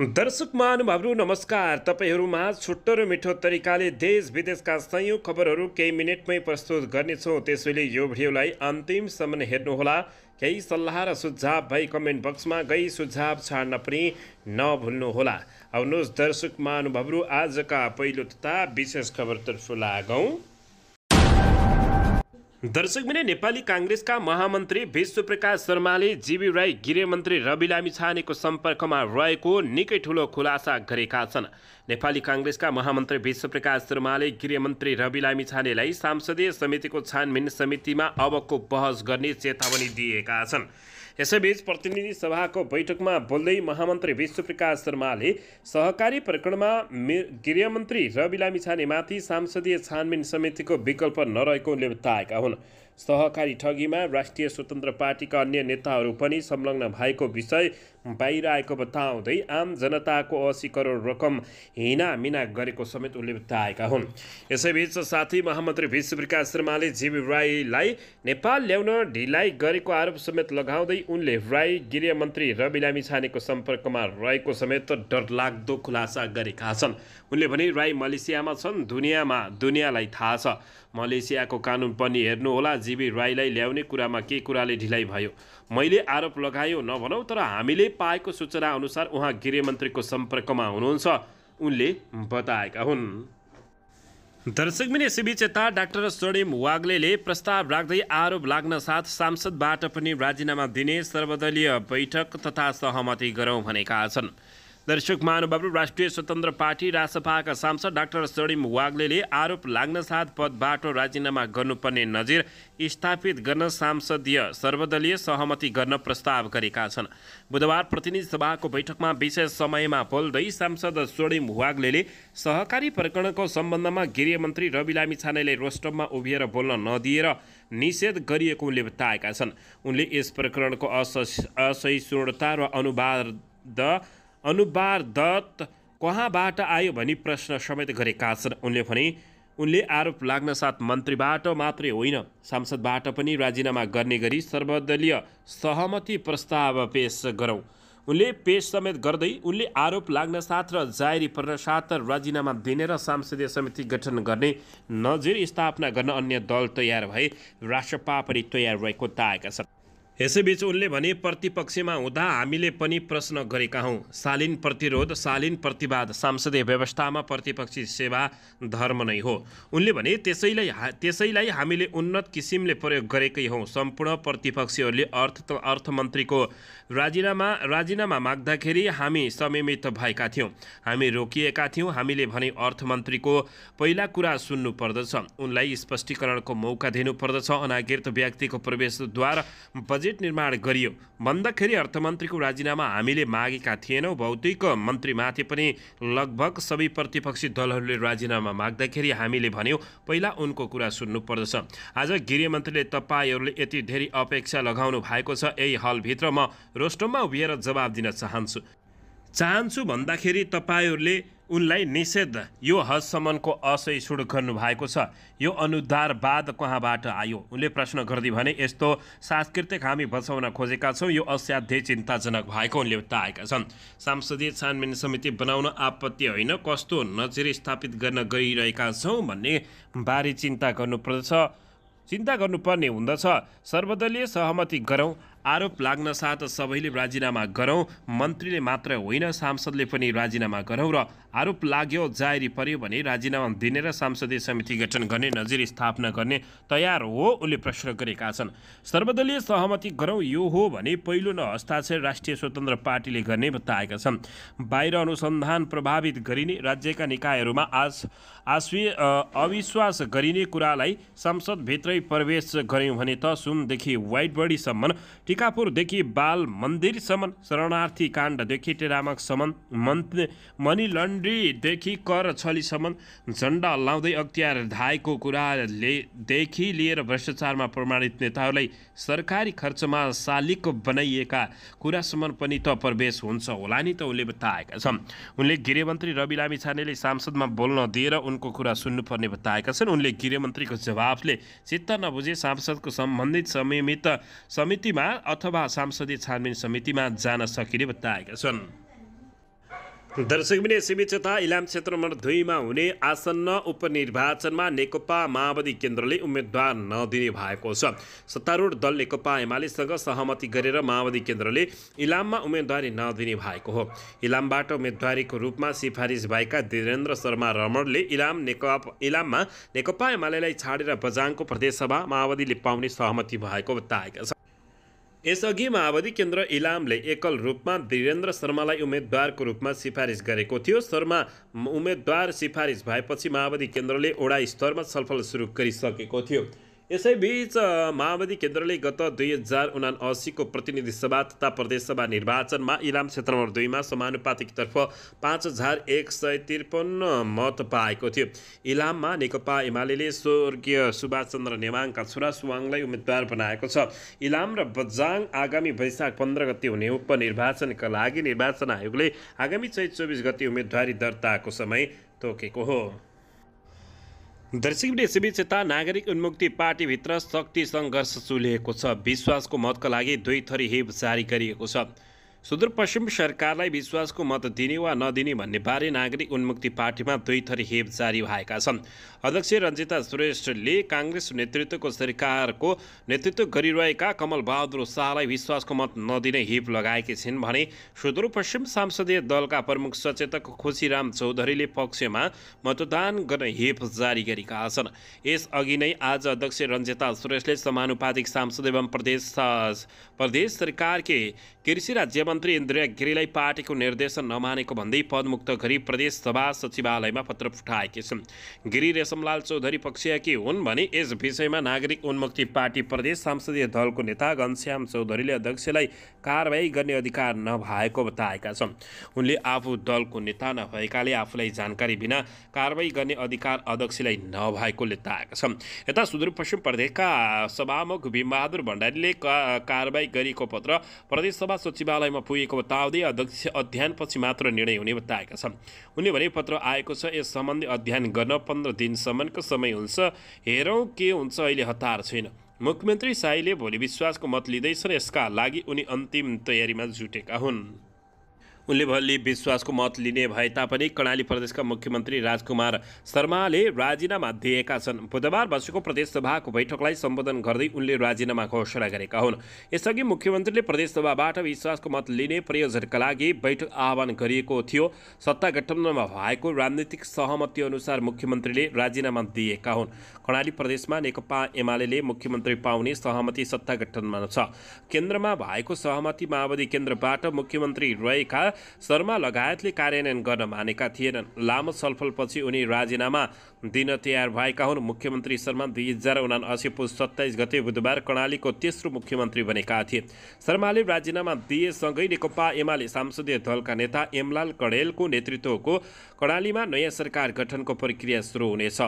दर्शक महानुभावहरू नमस्कार तपाईँहरूमा छुट्टो र मिठो तरिकाले देश विदेशका सयौँ खबरहरू केही मिनटमै प्रस्तुत गर्नेछौँ त्यसैले यो भिडियोलाई अन्तिमसम्म हेर्नुहोला केही सल्लाह र सुझाव भई कमेन्ट बक्समा गई सुझाव छाड्न पनि नभुल्नुहोला आउनुहोस् दर्शक महानुभावहरू आजका पहिलो तथा विशेष खबरतर्फ लागौँ दर्शक मिने नेपाली काङ्ग्रेसका महामन्त्री विश्वप्रकाश शर्माले जीवी राई गृहमन्त्री रवि लामी छानेको सम्पर्कमा रहेको निकै ठुलो खुलासा गरेका छन् नेपाली काङ्ग्रेसका महामन्त्री विश्वप्रकाश शर्माले गृहमन्त्री रवि लामी छानेलाई सांसदीय समितिको छानबिन समितिमा अबको बहस गर्ने चेतावनी दिएका छन् यसैबीच प्रतिनिधि सभाको बैठकमा बोल्दै महामन्त्री विश्वप्रकाश शर्माले सहकारी प्रकरणमा गृहमन्त्री रवि लामिछानेमाथि सांसदीय छानबिन समितिको विकल्प नरहेकोले बताएका हुन् सहकारी ठगीमा राष्ट्रिय स्वतन्त्र पार्टीका अन्य नेताहरू पनि संलग्न भएको विषय बाहिर आएको बताउँदै आम जनताको असी करोड रकम हिनामिना गरेको समेत उनले बताएका हुन् यसैबीच साथी महामन्त्री विश्वप्रकाश शर्माले जीवी राईलाई नेपाल ल्याउन ढिलाइ गरेको आरोप समेत लगाउँदै उनले राई गृह मन्त्री रवि लामी छानेको सम्पर्कमा रहेको समेत डरलाग्दो खुलासा गरेका छन् उनले भने राई मलेसियामा छन् दुनियाँमा दुनियाँलाई थाहा छ मलेसियाको कानुन पनि हेर्नुहोला जीवी राईलाई ल्याउने कुरामा के कुराले ढिलाइ भयो मैले आरोप लगायो नभनौ तर हामीले पाएको सूचना अनुसार उहाँ गृहमन्त्रीको सम्पर्कमा हुनुहुन्छ उनले बताएका हुन् दर्शकबिन यसैबीच चेता डाक्टर स्वर्णिम वाग्ले प्रस्ताव राख्दै आरोप लाग्न साथ सांसदबाट पनि राजीनामा दिने सर्वदलीय बैठक तथा सहमति गरौँ भनेका छन् दर्शक महानुभाव राष्ट्रिय स्वतन्त्र पार्टी राजसभाका सांसद डाक्टर सडिम वाग्लेले आरोप लाग्न साथ पदबाट राजीनामा गर्नुपर्ने नजिर स्थापित गर्न सांसदीय सर्वदलीय सहमति गर्न प्रस्ताव गरेका छन् बुधबार प्रतिनिधि सभाको बैठकमा विशेष समयमा बोल्दै सांसद स्वर्णिम वाग्ले सहकारी प्रकरणको सम्बन्धमा गृह मन्त्री रवि लामी छानेले रोस्टममा उभिएर बोल्न नदिएर निषेध गरिएको उनले बताएका छन् उनले यस प्रकरणको असहिष्णुता र अनुवाद अनुबार दत्त कहाँबाट आयो भनी प्रश्न समेत गरेका छन् उनले भने उनले आरोप लाग्न साथ मन्त्रीबाट मात्रै होइन सांसदबाट पनि राजीनामा गर्ने गरी सर्वदलीय सहमति प्रस्ताव पेश गरौँ उनले पेश समेत गर्दै उनले आरोप लाग्न साथ र जारी पर्न साथ राजीनामा दिने र संसदीय समिति गठन गर्ने नजिर स्थापना गर्न अन्य दल तयार भए राष्ट्रपा पनि तयार रहेको ताएका छन् यसैबीच उनले भने प्रतिपक्षमा हुँदा हामीले पनि प्रश्न गरेका हौँ शालीन प्रतिरोध शालीन प्रतिवाद सांसदीय व्यवस्थामा प्रतिपक्षी सेवा धर्म नै हो उनले भने त्यसैलाई त्यसैलाई हामीले उन्नत किसिमले प्रयोग गरेकै हौँ सम्पूर्ण प्रतिपक्षीहरूले अर्थ अर्थमन्त्रीको राजीनामा राजीनामा माग्दाखेरि हामी समयमित भएका थियौँ हामी रोकिएका थियौँ हामीले भने अर्थमन्त्रीको पहिला कुरा सुन्नु पर्दछ उनलाई स्पष्टीकरणको मौका दिनुपर्दछ अनागृत व्यक्तिको प्रवेशद्वार बजे बजेट निर्माण गरियो भन्दाखेरि अर्थमन्त्रीको राजीनामा हामीले मागेका थिएनौँ भौतिक मन्त्रीमाथि पनि लगभग सबै प्रतिपक्षी दलहरूले राजीनामा माग्दाखेरि हामीले भन्यौँ पहिला उनको कुरा सुन्नुपर्दछ आज गृहमन्त्रीले तपाईँहरूले यति धेरै अपेक्षा लगाउनु भएको छ यही हलभित्र म रोस्टममा उभिएर जवाब दिन चाहन्छु चाहन्छु भन्दाखेरि तपाईँहरूले उनलाई निषेध यो हदसम्मको असै सुड गर्नु भएको छ यो अनुदारवाद कहाँबाट आयो उनले प्रश्न गरिदियो भने यस्तो सांस्कृतिक हामी बचाउन खोजेका छौँ यो असाध्यै चिन्ताजनक भएको उनले बताएका छन् सांसदीय छानबिन समिति बनाउन आपत्ति होइन कस्तो नजिर स्थापित गर्न गइरहेका छौँ भन्ने बारे चिन्ता गर्नुपर्दछ चिन्ता गर्नुपर्ने हुँदछ सर्वदलीय सहमति गरौँ आरोप लाग्न साथ सबैले राजीनामा गरौँ मन्त्रीले मात्र होइन सांसदले पनि राजीनामा गरौँ र आरोप लाग्यो जारी पर्यो भने राजीनामा दिने र संसदीय समिति गठन गर्ने नजिर स्थापना गर्ने तयार हो उसले प्रश्न गरेका छन् सर्वदलीय सहमति गरौँ यो हो भने पहिलो न हस्ताक्षर राष्ट्रिय स्वतन्त्र पार्टीले गर्ने बताएका छन् बाहिर अनुसन्धान प्रभावित गरिने राज्यका निकायहरूमा आश आश्वि अविश्वास गरिने कुरालाई संसदभित्रै प्रवेश गऱ्यौँ भने त सुनदेखि बडीसम्म टिकापुरदेखि बाल मन्दिरसम्म शरणार्थी काण्डदेखि टेरामकसम्म मन्त्री मनी लन्ड कर छलीसम्म झन्डा लाउँदै अख्तियार धाएको कुरालेदेखि लिएर भ्रष्टाचारमा प्रमाणित नेताहरूलाई सरकारी खर्चमा सालिक बनाइएका कुरासम्म पनि त प्रवेश हुन्छ होला नि त उनले बताएका छन् उनले गृहमन्त्री रवि लामी छानेले सांसदमा बोल्न दिएर उनको कुरा सुन्नुपर्ने बताएका छन् उनले गृहमन्त्रीको जवाफले चित्त नबुझे सांसदको सम्बन्धित समयमित समितिमा अथवा सांसदीय छानबिन समितिमा जान सकिने बताएका छन् दर्शक दर्शकबिने सीमित तथा इलाम क्षेत्र नम्बर दुईमा हुने आसन्न उपनिर्वाचनमा नेकपा माओवादी केन्द्रले उम्मेद्वार नदिने भएको छ सत्तारूढ दल नेकपा एमालेसँग सहमति गरेर माओवादी केन्द्रले इलाममा उम्मेदवारी नदिने भएको हो इलामबाट उम्मेदवारीको रूपमा सिफारिस भएका धीरेन्द्र शर्मा रमणले इलाम नेकपा इलाममा नेकपा एमालेलाई छाडेर बजाङको प्रदेशसभा माओवादीले पाउने सहमति भएको बताएका छन् यसअघि माओवादी केन्द्र इलामले एकल रूपमा वीरेन्द्र शर्मालाई उम्मेद्वारको रूपमा सिफारिस गरेको थियो शर्मा उम्मेद्वार सिफारिस भएपछि माओवादी केन्द्रले ओडा स्तरमा छलफल सुरु गरिसकेको थियो यसैबीच माओवादी केन्द्रले गत दुई हजार उना असीको प्रतिनिधि सभा तथा प्रदेशसभा निर्वाचनमा इलाम क्षेत्र नम्बर दुईमा समानुपातिकतर्फ पाँच हजार एक सय त्रिपन्न मत पाएको थियो इलाममा नेकपा एमाले स्वर्गीय सुभाषचन्द्र नेवाङका छोरा सुवाङलाई उम्मेद्वार बनाएको छ इलाम र बजाङ आगामी वैशाख पन्ध्र गति हुने उपनिर्वाचनका लागि निर्वाचन आयोगले आगामी चैत चौबिस गति उम्मेदवारी दर्ताको समय तोकेको हो दर्शकले शिविरचेता नागरिक उन्मुक्ति पार्टीभित्र शक्ति सङ्घर्ष चुलिएको छ विश्वासको मतका लागि दुई थरी हिप जारी गरिएको छ सुदूरपश्चिम सरकारलाई विश्वासको मत दिने वा नदिने भन्ने बारे नागरिक उन्मुक्ति पार्टीमा दुई थरी हेप जारी भएका छन् अध्यक्ष रञ्जिता श्रेष्ठले काङ्ग्रेस नेतृत्वको सरकारको नेतृत्व गरिरहेका कमल बहादुर शाहलाई विश्वासको मत नदिने हेप लगाएकी छिन् भने सुदूरपश्चिम सांसदीय दलका प्रमुख सचेतक खुसीराम चौधरीले पक्षमा मतदान गर्न हेप जारी गरेका छन् यसअघि नै आज अध्यक्ष रञ्जिता सुरेशले समानुपातिक सांसद एवं प्रदेश प्रदेश सरकारकै कृषि राज्य मन्त्री इन्द्रिया गिरीलाई पार्टीको निर्देशन नमानेको भन्दै पदमुक्त गरी प्रदेश सभा सचिवालयमा पत्र पठाएकी छन् गिरी रेशमलाल चौधरी पक्षीयकी हुन् भने यस विषयमा नागरिक उन्मुक्ति पार्टी प्रदेश संसदीय दलको नेता घनश्याम चौधरीले अध्यक्षलाई कारवाही गर्ने अधिकार नभएको बताएका छन् उनले आफू दलको नेता नभएकाले आफूलाई जानकारी बिना कारवाही गर्ने अधिकार अध्यक्षलाई नभएकोले बताएका छन् यता सुदूरपश्चिम प्रदेशका सभामुख भीमबहादुर भण्डारीले कारवाही गरिएको पत्र प्रदेश सभा सचिवालयमा पुगेको बताउँदै अध्यक्ष अध्ययनपछि मात्र निर्णय हुने बताएका छन् उनी भने पत्र आएको छ यस सम्बन्धी अध्ययन गर्न पन्ध्र दिनसम्मको समय हुन्छ हेरौँ के हुन्छ अहिले हतार छैन मुख्यमन्त्री साईले भोलि विश्वासको मत लिँदैछन् यसका लागि उनी अन्तिम तयारीमा जुटेका हुन् उनले भोलि विश्वासको मत लिने भए तापनि कर्णाली प्रदेशका मुख्यमन्त्री राजकुमार शर्माले राजीनामा दिएका छन् बुधबार बसेको प्रदेशसभाको बैठकलाई सम्बोधन गर्दै उनले राजीनामा घोषणा गरेका हुन् यसअघि मुख्यमन्त्रीले प्रदेशसभाबाट विश्वासको मत लिने प्रयोजनका लागि बैठक आह्वान गरिएको थियो सत्ता गठबन्धनमा भएको राजनीतिक सहमति अनुसार मुख्यमन्त्रीले राजीनामा दिएका हुन् कर्णाली प्रदेशमा नेकपा एमाले मुख्यमन्त्री पाउने सहमति सत्ता गठनमा छ केन्द्रमा भएको सहमति माओवादी केन्द्रबाट मुख्यमन्त्री रहेका शर्मा लगायतले कार्यान्वयन गर्न मानेका थिएनन् लामो छलफलपछि उनी राजीनामा दिन तयार भएका हुन् मुख्यमन्त्री शर्मा दुई हजार उना पुस सत्ताइस गते बुधबार कर्णालीको तेस्रो मुख्यमन्त्री बनेका थिए शर्माले राजीनामा दिएसँगै नेकपा एमाले सांसदीय दलका नेता एमलाल कडेलको नेतृत्वको कर्णालीमा नयाँ सरकार गठनको प्रक्रिया सुरु हुनेछ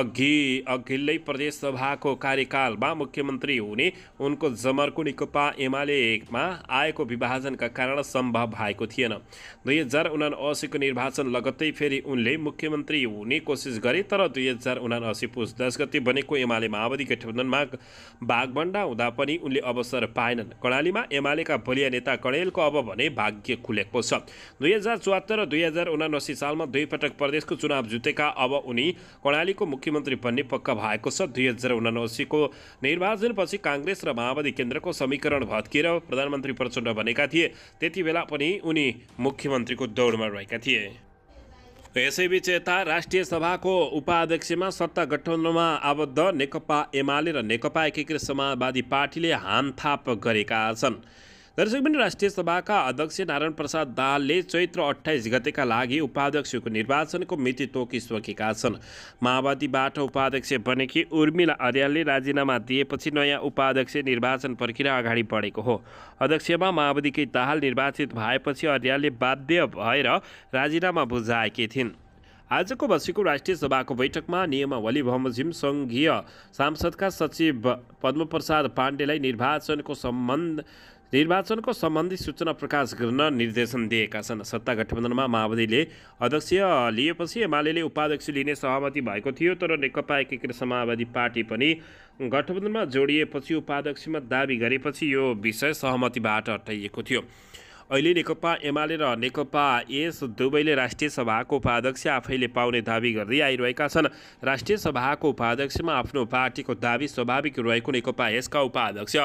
अघि अघिल्लै प्रदेशसभाको कार्यकालमा मुख्यमन्त्री हुने उनको जमर्को नेकपा एमालेमा आएको विभाजनका कारण सम्भव भएको थियो थिएन दुई हजार उना निर्वाचन लगत्तै फेरि उनले मुख्यमन्त्री हुने कोसिस गरे तर दुई हजार उना असी दस गते बनेको एमाले माओवादी गठबन्धनमा भागभन्डा हुँदा पनि उनले अवसर पाएनन् कर्णालीमा एमालेका बलिया नेता कणेलको अब भने भाग्य खुलेको छ दुई हजार चौहत्तर र दुई हजार उनासी सालमा दुईपटक प्रदेशको चुनाव जितेका अब उनी कर्णालीको मुख्यमन्त्री बन्ने पक्का भएको छ दुई हजार उनासीको निर्वाचनपछि काङ्ग्रेस र माओवादी केन्द्रको समीकरण भत्किएर प्रधानमन्त्री प्रचण्ड बनेका थिए त्यति बेला पनि उनी मुख्यमन्त्रीको दौडमा रहेका थिए यसैबीच यता राष्ट्रिय सभाको उपाध्यक्षमा सत्ता गठबन्धनमा आबद्ध नेकपा एमाले र नेकपा एकीकृत समाजवादी पार्टीले हानथाप गरेका छन् दर्शक बिन्दु राष्ट्रिय सभाका अध्यक्ष नारायण प्रसाद दाहालले चैत्र अठाइस गतेका लागि उपाध्यक्षको निर्वाचनको मिति तोकिसकेका छन् माओवादीबाट उपाध्यक्ष बनेकी उर्मिला अर्यालले राजीनामा दिएपछि नयाँ उपाध्यक्ष निर्वाचन प्रक्रिया अगाडि बढेको हो अध्यक्षमा माओवादीकै दाहाल निर्वाचित भएपछि अर्यालले बाध्य भएर राजीनामा बुझाएकी थिइन् आजको बसेको राष्ट्रिय सभाको बैठकमा नियमावली बमोजिम सङ्घीय सांसदका सचिव पद्मप्रसाद पाण्डेलाई निर्वाचनको सम्बन्ध निर्वाचनको सम्बन्धी सूचना प्रकाश गर्न निर्देशन दिएका छन् सत्ता गठबन्धनमा माओवादीले अध्यक्ष लिएपछि एमाले उपाध्यक्ष लिने सहमति भएको थियो तर नेकपा एकीकृत समाजवादी पार्टी पनि गठबन्धनमा जोडिएपछि उपाध्यक्षमा दावी गरेपछि यो विषय सहमतिबाट हटाइएको थियो अहिले नेकपा एमाले र नेकपा एस दुवैले राष्ट्रिय सभाको उपाध्यक्ष आफैले पाउने दावी गर्दै आइरहेका छन् राष्ट्रिय सभाको उपाध्यक्षमा आफ्नो पार्टीको दावी स्वाभाविक रहेको नेकपा यसका उपाध्यक्ष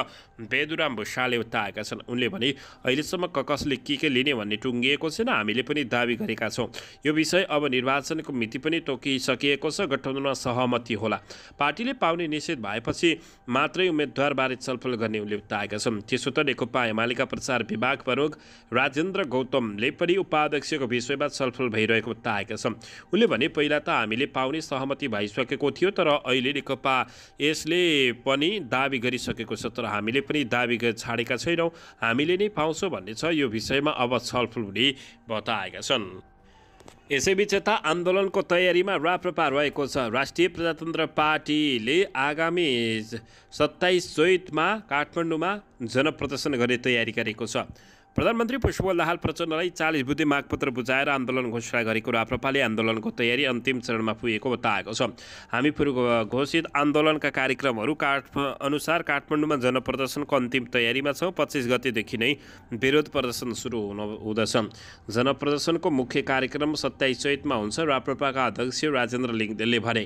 बेदुराम भुषालले बताएका छन् उनले भने अहिलेसम्म कसले के के लिने भन्ने टुङ्गिएको छैन हामीले पनि दावी गरेका छौँ यो विषय अब निर्वाचनको मिति पनि तोकिसकिएको छ गठबन्धनमा सहमति होला पार्टीले पाउने निषेध भएपछि मात्रै उम्मेद्वारबारे छलफल गर्ने उनले बताएका छन् त्यसो त नेकपा एमालेका प्रचार विभाग प्रमुख राजेन्द्र गौतमले पनि उपाध्यक्षको विषयमा छलफल भइरहेको बताएका छन् उनले भने पहिला त हामीले पाउने सहमति भइसकेको थियो तर अहिले नेकपा यसले पनि दावी गरिसकेको छ तर हामीले पनि दावी छाडेका छैनौँ हामीले नै पाउँछौँ भन्ने छ यो विषयमा अब छलफल हुने बताएका छन् यसैबीच यता आन्दोलनको तयारीमा राप्रपा रहेको छ राष्ट्रिय प्रजातन्त्र पार्टीले आगामी सत्ताइस चैतमा काठमाडौँमा जनप्रदर्शन गर्ने तयारी गरेको छ प्रधानमन्त्री पुष्पबल दाहाल प्रचण्डलाई चालिस बुद्धि मागपत्र बुझाएर आन्दोलन घोषणा गरेको राप्रपाले आन्दोलनको तयारी अन्तिम चरणमा पुगेको बताएको छ हामी पूर्व घोषित आन्दोलनका कार्यक्रमहरू काठ अनुसार काठमाडौँमा जनप्रदर्शनको अन्तिम तयारीमा छौँ पच्चिस गतेदेखि नै विरोध प्रदर्शन सुरु हुन हुँदछ जनप्रदर्शनको मुख्य कार्यक्रम सत्ताइस चैतमा हुन्छ राप्रपाका अध्यक्ष राजेन्द्र लिङ्गदेलले भने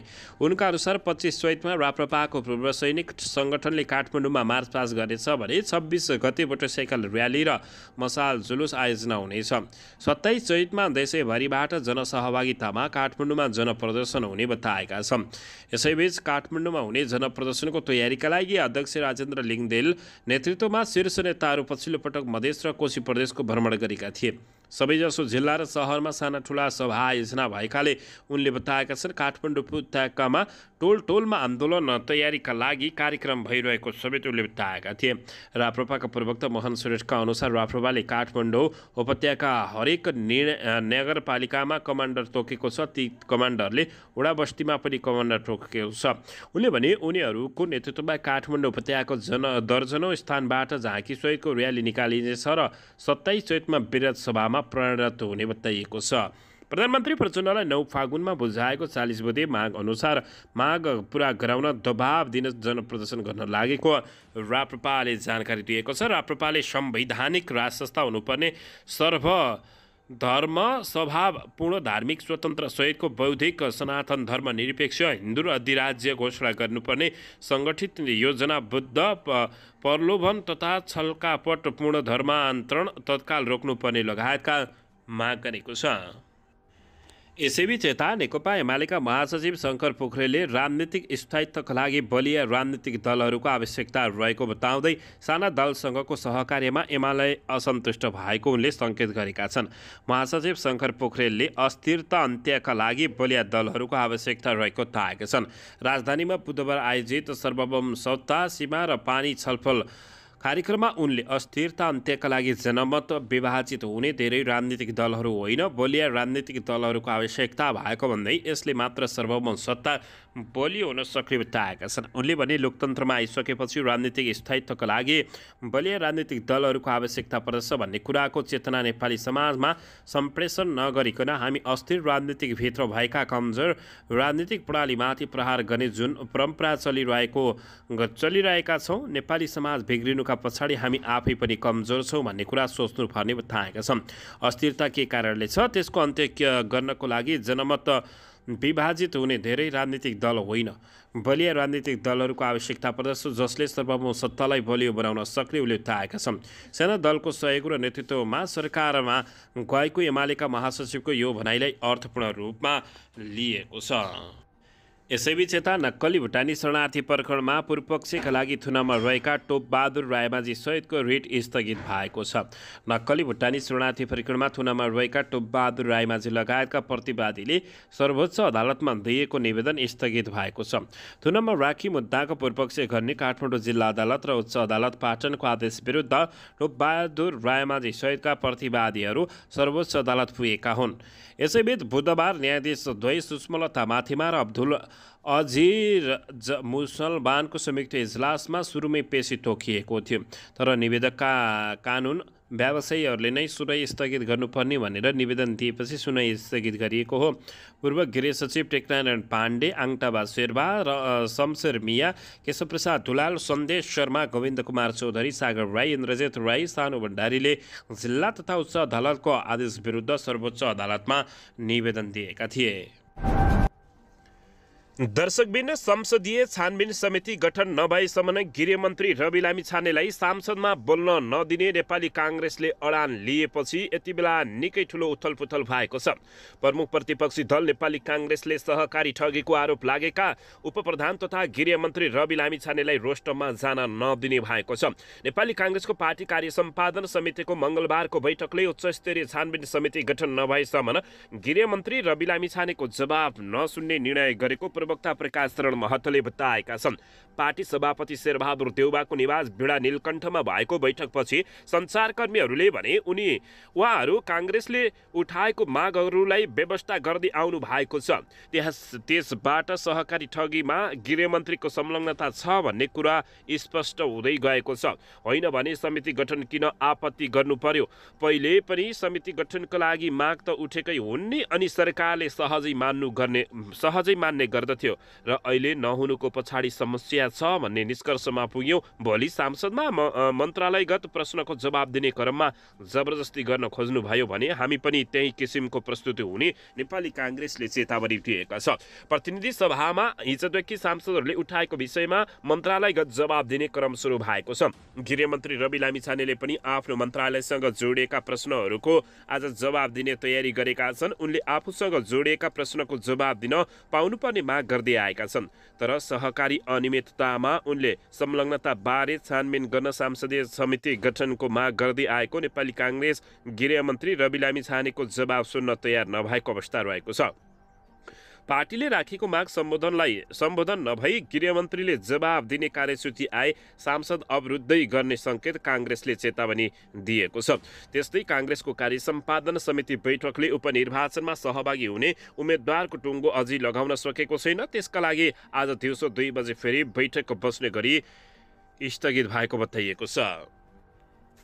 उनका अनुसार पच्चिस चैतमा राप्रपाको पूर्व सैनिक सङ्गठनले काठमाडौँमा मार्च पास गर्नेछ भने छब्बिस गते मोटरसाइकल र्याली र मसाल जुलुस आयोजना हुनेछ सत्ताइस चैतमा देशैभरिबाट जनसहभागितामा काठमाडौँमा जनप्रदर्शन हुने बताएका छन् यसैबीच काठमाडौँमा हुने जनप्रदर्शनको तयारीका लागि अध्यक्ष राजेन्द्र लिङदेल नेतृत्वमा शीर्ष नेताहरू पछिल्लो पटक मधेस र कोशी प्रदेशको भ्रमण गरेका थिए सबैजसो जिल्ला र सहरमा साना ठुला सभा आयोजना भएकाले उनले बताएका छन् काठमाडौँ उपत्यकामा टोल टोलमा आन्दोलन तयारीका लागि कार्यक्रम भइरहेको समेत उनले बताएका थिए राप्रपाका प्रवक्ता मोहन सुरेशका अनुसार राप्रपाले काठमाडौँ उपत्यका हरेक निर्णय नगरपालिकामा कमान्डर तोकेको छ ती कमान्डरले वडा बस्तीमा पनि कमान्डर तोकेको छ उनले भने उनीहरूको नेतृत्वमा काठमाडौँ उपत्यकाको जन दर्जनौँ स्थानबाट झाँकी सहितको र्याली निकालिनेछ र सत्ताइस चैतमा विरत सभामा सेवामा प्रणरत हुने बताइएको छ प्रधानमन्त्री प्रचण्डलाई नौ फागुनमा बुझाएको चालिस बुधे माग अनुसार माग पुरा गराउन दबाव दिन जनप्रदर्शन गर्न लागेको राप्रपाले जानकारी दिएको छ राप्रपाले संवैधानिक राज संस्था हुनुपर्ने सर्व धर्म पूर्ण धार्मिक स्वतन्त्र सहितको बौद्धिक सनातन धर्म निरपेक्ष हिन्दू र अधिराज्य घोषणा गर्नुपर्ने सङ्गठित योजना बुद्ध प्रलोभन तथा पूर्ण धर्मान्तरण तत्काल रोक्नुपर्ने लगायतका माग गरेको छ यसैबीच यता नेकपा एमालेका महासचिव शङ्कर पोखरेलले राजनीतिक स्थायित्वका लागि बलिया राजनीतिक दलहरूको आवश्यकता रहेको बताउँदै साना दलसँगको सहकार्यमा एमाले असन्तुष्ट भएको उनले सङ्केत गरेका छन् महासचिव शङ्कर पोखरेलले अस्थिरता अन्त्यका लागि बलिया दलहरूको आवश्यकता रहेको ताएका छन् राजधानीमा बुधबार आयोजित सर्वभौम सत्ता सीमा र पानी छलफल कार्यक्रममा उनले अस्थिरता अन्त्यका लागि जनमत विभाजित हुने धेरै राजनीतिक दलहरू होइन बलिया राजनीतिक दलहरूको आवश्यकता भएको भन्दै यसले मात्र सर्वमत सत्ता बलियो हुन सक्ने बताएका छन् उनले भने लोकतन्त्रमा आइसकेपछि राजनीतिक स्थायित्वका लागि बलिया राजनीतिक दलहरूको आवश्यकता पर्दछ भन्ने कुराको चेतना नेपाली समाजमा सम्प्रेषण नगरिकन हामी अस्थिर राजनीतिक भित्र भएका कमजोर राजनीतिक प्रणालीमाथि प्रहार गर्ने जुन परम्परा चलिरहेको चलिरहेका छौँ नेपाली समाज बिग्रिनुका पछाडि हामी आफै पनि कमजोर छौँ भन्ने कुरा सोच्नुपर्ने बताएका छन् अस्थिरता के कारणले छ त्यसको अन्त्य गर्नको लागि जनमत विभाजित हुने धेरै राजनीतिक दल होइन बलिया राजनीतिक दलहरूको आवश्यकता पर्दछ जसले सर्वमो सत्तालाई बलियो बनाउन उल्लेख आएका छन् सेना दलको सहयोग र नेतृत्वमा सरकारमा गएको एमालेका महासचिवको यो भनाइलाई अर्थपूर्ण रूपमा लिएको छ यसैबीच यता नक्कली भुटानी शरणार्थी प्रकरणमा पूर्वपक्षका लागि थुनामा रहेका टोपबहादुर रायमाझी सहितको रिट स्थगित भएको छ नक्कली भुटानी शरणार्थी प्रकरणमा थुनामा रहेका टोपबहादुर रायमाझी लगायतका प्रतिवादीले सर्वोच्च अदालतमा दिएको निवेदन स्थगित भएको छ थुनामा राखी मुद्दाको पूर्वपक्ष गर्ने काठमाडौँ जिल्ला अदालत र उच्च अदालत पाटनको आदेश विरुद्ध टोपबहादुर रायमाझी सहितका प्रतिवादीहरू सर्वोच्च अदालत पुगेका हुन् यसैबीच बुधबार न्यायाधीश द्वै सुष्मलता माथिमा र अब्दुल अझिर मुसलमानको संयुक्त इजलासमा सुरुमै पेशी तोकिएको थियो तर निवेदकका कानुन व्यवसायीहरूले नै सुनवाई स्थगित गर्नुपर्ने भनेर निवेदन दिएपछि सुनै स्थगित गरिएको हो पूर्व गृह सचिव टेकनारायण पाण्डे आङटाबा शेर्वा र शमशेर मिया केशवप्रसाद दुलाल सन्देश शर्मा गोविन्द कुमार चौधरी सागर राई इन्द्रजित राई सानु भण्डारीले जिल्ला तथा उच्च अदालतको आदेश विरुद्ध सर्वोच्च अदालतमा निवेदन दिएका थिए दर्शकबिन संसदीय छानबिन समिति गठन नभएसम्म नै गृहमन्त्री रवि लामी छानेलाई सांसदमा बोल्न नदिने नेपाली काङ्ग्रेसले अडान लिएपछि यति बेला निकै ठुलो उथलपुथल भएको छ प्रमुख प्रतिपक्षी दल नेपाली काङ्ग्रेसले सहकारी ठगेको आरोप लागेका उपप्रधान तथा गृहमन्त्री रवि लामी छानेलाई रोस्टममा जान नदिने भएको छ नेपाली काङ्ग्रेसको पार्टी कार्य सम्पादन समितिको मङ्गलबारको बैठकले उच्चस्तरीय छानबिन समिति गठन नभएसम्म गृहमन्त्री रवि लामी छानेको जवाब नसुन्ने निर्णय गरेको प्रवक्ता प्रकाश शरण महतले बताएका छन् पार्टी सभापति शेरबहादुर देउबाको निवास भिडा नीलकण्ठमा भएको बैठकपछि सञ्चारकर्मीहरूले भने उनी उहाँहरू काङ्ग्रेसले उठाएको मागहरूलाई व्यवस्था गर्दै आउनु भएको छ त्यस त्यसबाट सहकारी ठगीमा गृहमन्त्रीको संलग्नता छ भन्ने कुरा स्पष्ट हुँदै गएको छ होइन भने समिति गठन किन आपत्ति गर्नु पर्यो पहिले पनि समिति गठनको लागि माग त उठेकै हुन् नि अनि सरकारले सहजै मान्नु गर्ने सहजै मान्ने गर्द थियो र अहिले नहुनुको पछाडि समस्या छ भन्ने निष्कर्षमा पुग्यौँ भोलि सांसदमा मन्त्रालयगत प्रश्नको जवाब दिने क्रममा जबरजस्ती गर्न खोज्नुभयो भने हामी पनि त्यही किसिमको प्रस्तुति हुने नेपाली काङ्ग्रेसले चेतावनी दिएका छ प्रतिनिधि सभामा हिजोदेखि सांसदहरूले उठाएको विषयमा मन्त्रालयगत जवाब दिने क्रम सुरु भएको छ गृहमन्त्री रवि लामिछानेले पनि आफ्नो मन्त्रालयसँग जोडिएका प्रश्नहरूको आज जवाब दिने तयारी गरेका छन् उनले आफूसँग जोडिएका प्रश्नको जवाब दिन पाउनुपर्ने माग गर्दै आएका छन् तर सहकारी अनियमिततामा उनले संलग्नताबारे छानबिन गर्न संसदीय समिति गठनको माग गर्दै आएको नेपाली काङ्ग्रेस गृहमन्त्री रवि लामी छानेको जवाब सुन्न तयार नभएको अवस्था रहेको छ पार्टीले राखेको माग सम्बोधनलाई सम्बोधन नभई गृहमन्त्रीले जवाब दिने कार्यसूची आए सांसद अवरुद्धै गर्ने सङ्केत काङ्ग्रेसले चेतावनी दिएको छ त्यस्तै काङ्ग्रेसको कार्य सम्पादन समिति बैठकले उपनिर्वाचनमा सहभागी हुने उम्मेद्वारको टुङ्गो अझै लगाउन सकेको छैन त्यसका लागि आज दिउँसो दुई बजे फेरि बैठक बस्ने गरी स्थगित भएको बताइएको छ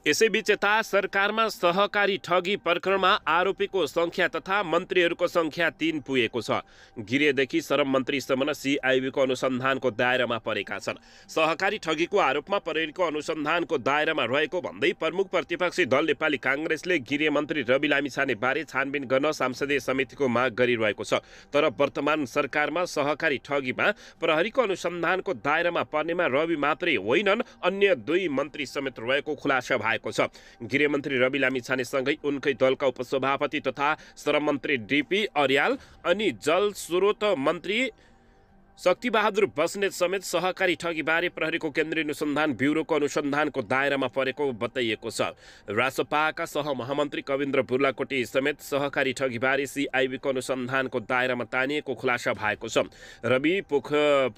यसैबीच यता सरकारमा सहकारी ठगी प्रकरणमा आरोपीको सङ्ख्या तथा मन्त्रीहरूको सङ्ख्या तिन पुगेको छ गिरेदेखि श्रम मन्त्रीसम्म सिआइबीको अनुसन्धानको दायरामा परेका छन् सहकारी ठगीको आरोपमा परेको अनुसन्धानको दायरामा रहेको भन्दै प्रमुख प्रतिपक्षी दल नेपाली काङ्ग्रेसले गृह मन्त्री रवि लामिछानेबारे छानबिन गर्न संसदीय समितिको माग गरिरहेको छ तर वर्तमान सरकारमा सहकारी ठगीमा प्रहरीको अनुसन्धानको दायरामा पर्नेमा रवि मात्रै होइनन् अन्य दुई मन्त्री समेत रहेको खुलासा आएको छ गृहमन्त्री रवि छानेसँगै उनकै दलका उपसभापति तथा श्रम मन्त्री डिपी अर्याल अनि जल स्रोत मन्त्री शक्तिबहादुर बस्नेत समेत सहकारी ठगीबारे प्रहरीको केन्द्रीय अनुसन्धान ब्युरोको अनुसन्धानको दायरामा परेको बताइएको छ रासपाका सहमहामन्त्री कविन्द्र बुर्लाकोटी समेत सहकारी ठगीबारे सिआइबीको अनुसन्धानको दायरामा तानिएको खुलासा भएको छ रवि पोख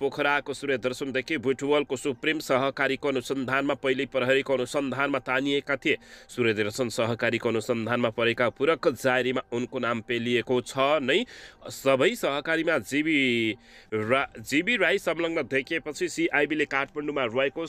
पोखराको सूर्यदर्शनदेखि भुटुवलको सुप्रिम सहकारीको अनुसन्धानमा पहिले प्रहरीको अनुसन्धानमा तानिएका थिए सूर्यदर्शन सहकारीको अनुसन्धानमा परेका पूरक जारीमा उनको नाम पेलिएको छ नै सबै सहकारीमा जीवी जीबी राई संलग्न देखिएपछि सिआइबीले काठमाडौँमा रहेको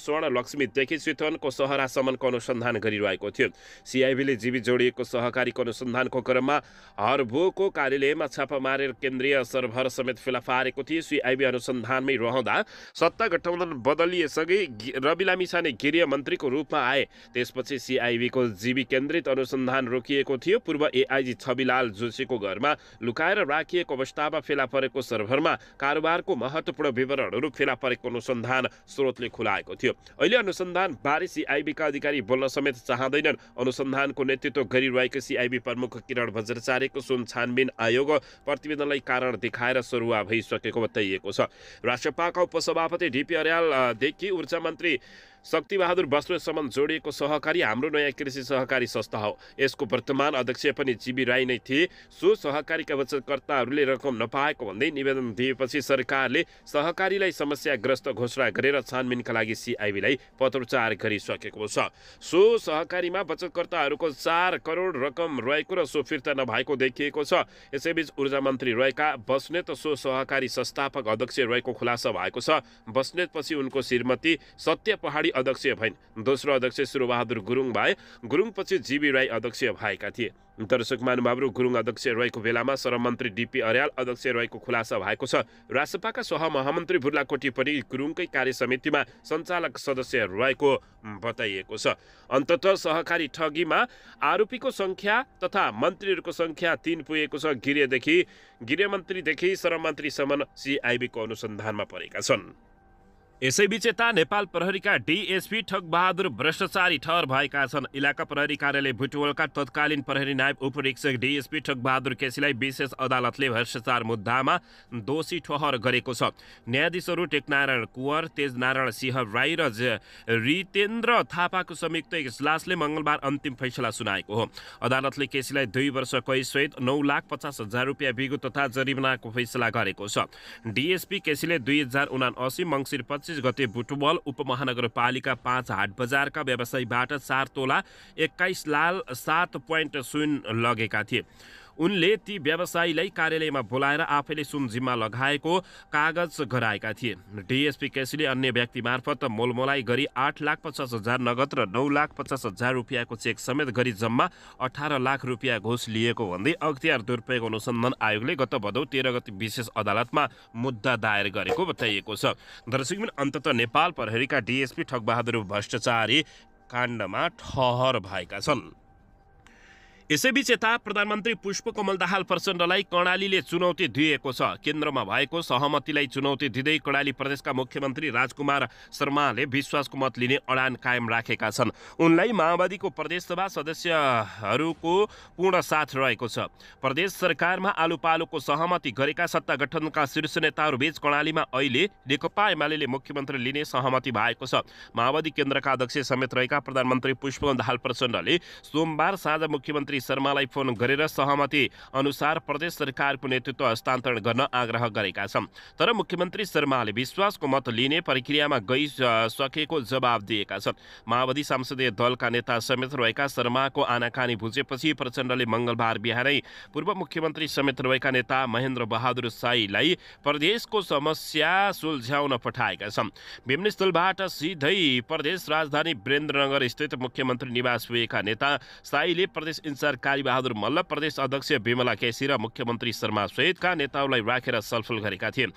देखि चितवनको सहरासम्मको अनुसन्धान गरिरहेको थियो सिआइबीले जीवी जोडिएको सहकारीको अनुसन्धानको क्रममा हरभोको कार्यालयमा छापा मारेर केन्द्रीय सर्भर समेत फेला पारेको थियो सिआइबी अनुसन्धानमै रहँदा सत्ता गठबन्धन बदलिएसँगै रवि लामिछाने गृह मन्त्रीको रूपमा आए त्यसपछि सिआइबीको जीवी केन्द्रित अनुसन्धान रोकिएको थियो पूर्व एआइजी छविलाल जोशीको घरमा लुकाएर राखिएको अवस्थामा फेला परेको सर्भरमा कारोबारको महत्त्वपूर्ण विवरणहरू फेला परेको अनुसन्धान स्रोतले खुलाएको थियो अहिले अनुसन्धान बारे सिआइबीका अधिकारी बोल्न समेत चाहँदैनन् अनुसन्धानको नेतृत्व गरिरहेको सिआइबी प्रमुख किरण भज्राचार्यको सुन छानबिन आयोग प्रतिवेदनलाई कारण देखाएर सरुवा भइसकेको बताइएको छ राष्ट्रपाका उपसभापति डिपी अर्यालदेखि ऊर्जा मन्त्री शक्तिबहादुर बस्नेतसम्म जोडिएको सहकारी हाम्रो नयाँ कृषि सहकारी संस्था हो यसको वर्तमान अध्यक्ष पनि जीबी राई नै थिए सो सहकारीका बचतकर्ताहरूले रकम नपाएको भन्दै निवेदन दिएपछि सरकारले सहकारीलाई समस्याग्रस्त घोषणा गरेर छानबिनका लागि सिआइबीलाई पत्रचार गरिसकेको छ सो सहकारीमा बचतकर्ताहरूको चार करोड रकम रहेको र सो फिर्ता नभएको देखिएको छ यसैबीच ऊर्जा मन्त्री रहेका बस्नेत सो सहकारी संस्थापक अध्यक्ष रहेको खुलासा भएको छ बस्नेतपछि उनको श्रीमती सत्य पहाडी अध्यक्ष भइन् दोस्रो अध्यक्ष सुरुबहादुर गुरुङ भए गुरुङपछि जीबी राई अध्यक्ष भएका थिए दर्शक सुकमानुबाबु गुरुङ अध्यक्ष रहेको बेलामा मन्त्री डिपी अर्याल अध्यक्ष रहेको खुलासा भएको छ राजसपाका सह महामन्त्री बुर्लाकोटी पनि गुरुङकै कार्यसमितिमा सञ्चालक सदस्य रहेको बताइएको छ अन्तत सहकारी ठगीमा आरोपीको सङ्ख्या तथा मन्त्रीहरूको सङ्ख्या तिन पुगेको छ मन्त्रीदेखि गृहमन्त्रीदेखि मन्त्रीसम्म सिआइबीको अनुसन्धानमा परेका छन् यसैबीच यता नेपाल प्रहरीका डिएसपी ठगबहादुर भ्रष्टाचारी ठहर भएका छन् इलाका प्रहरी कार्यालय भुटवलका तत्कालीन प्रहरी नायब उपरीक्षक डिएसपी ठगबहादुर केसीलाई विशेष अदालतले भ्रष्टाचार मुद्दामा दोषी ठहर गरेको छ न्यायाधीशहरू टेकनारायण कुवर तेजनारायण सिंह राई र रितेन्द्र थापाको संयुक्त इजलासले मङ्गलबार अन्तिम फैसला सुनाएको हो अदालतले केसीलाई दुई वर्ष कैदसहित नौ लाख पचास हजार रुपियाँ बिगो तथा जरिमानाको फैसला गरेको छ डिएसपी केसीले दुई हजार उना असी मङ्सिर पच्चिस गते बुटवल उपमहानगरपालिका पाँच हाट बजारका व्यवसायीबाट चार तोला एक्काइस लाल सात पोइन्ट सुन लगेका थिए उनले ती व्यवसायीलाई कार्यालयमा बोलाएर आफैले सुन जिम्मा लगाएको कागज गराएका थिए डिएसपी केसीले अन्य व्यक्ति मार्फत मोलमोलाई गरी आठ लाख पचास हजार नगद र नौ लाख पचास हजार रुपियाँको चेक समेत गरी जम्मा अठार लाख रुपियाँ घुस लिएको भन्दै अख्तियार दुरुपयोग अनुसन्धान आयोगले गत भदौ तेह्र गति विशेष अदालतमा मुद्दा दायर गरेको बताइएको छ दर्शकबिन अन्तत नेपाल प्रहरीका डिएसपी ठगबहादुर भ्रष्टाचारी काण्डमा ठहर भएका छन् यसैबीच यता प्रधानमन्त्री पुष्पकमल दाहाल प्रचण्डलाई कर्णालीले चुनौती दिएको छ केन्द्रमा भएको सहमतिलाई चुनौती दिँदै कर्णाली प्रदेशका मुख्यमन्त्री राजकुमार शर्माले विश्वासको मत लिने अडान कायम राखेका छन् उनलाई माओवादीको प्रदेशसभा सदस्यहरूको पूर्ण साथ रहेको छ प्रदेश सरकारमा आलुपालोको सहमति गरेका सत्ता गठनका शीर्ष नेताहरूबीच कर्णालीमा अहिले नेकपा एमाले मुख्यमन्त्री लिने सहमति भएको छ माओवादी केन्द्रका अध्यक्ष समेत रहेका प्रधानमन्त्री पुष्पकमल दाहाल प्रचण्डले सोमबार साँझ मुख्यमन्त्री श्री शर्मालाई फोन गरेर सहमति अनुसार प्रदेश सरकारको नेतृत्व हस्तान्तरण गर्न आग्रह गरेका छन् तर मुख्यमन्त्री शर्माले विश्वासको मत लिने प्रक्रियामा गइ सकेको जवाब दिएका छन् माओवादी संसदीय दलका नेता समेत रहेका शर्माको आनाकानी बुझेपछि प्रचण्डले मङ्गलबार बिहानै पूर्व मुख्यमन्त्री समेत रहेका नेता महेन्द्र बहादुर साईलाई प्रदेशको समस्या सुल्झ्याउन पठाएका छन् विमानस्थलबाट सिधै प्रदेश राजधानी वीरेन्द्रनगर स्थित मुख्यमन्त्री निवास पुगेका नेता साईले प्रदेश सल्लाहकार कालीबहादुर मल्ल प्रदेश अध्यक्ष विमला केसी र मुख्यमन्त्री शर्मा सहितका नेताहरूलाई राखेर छलफल गरेका थिए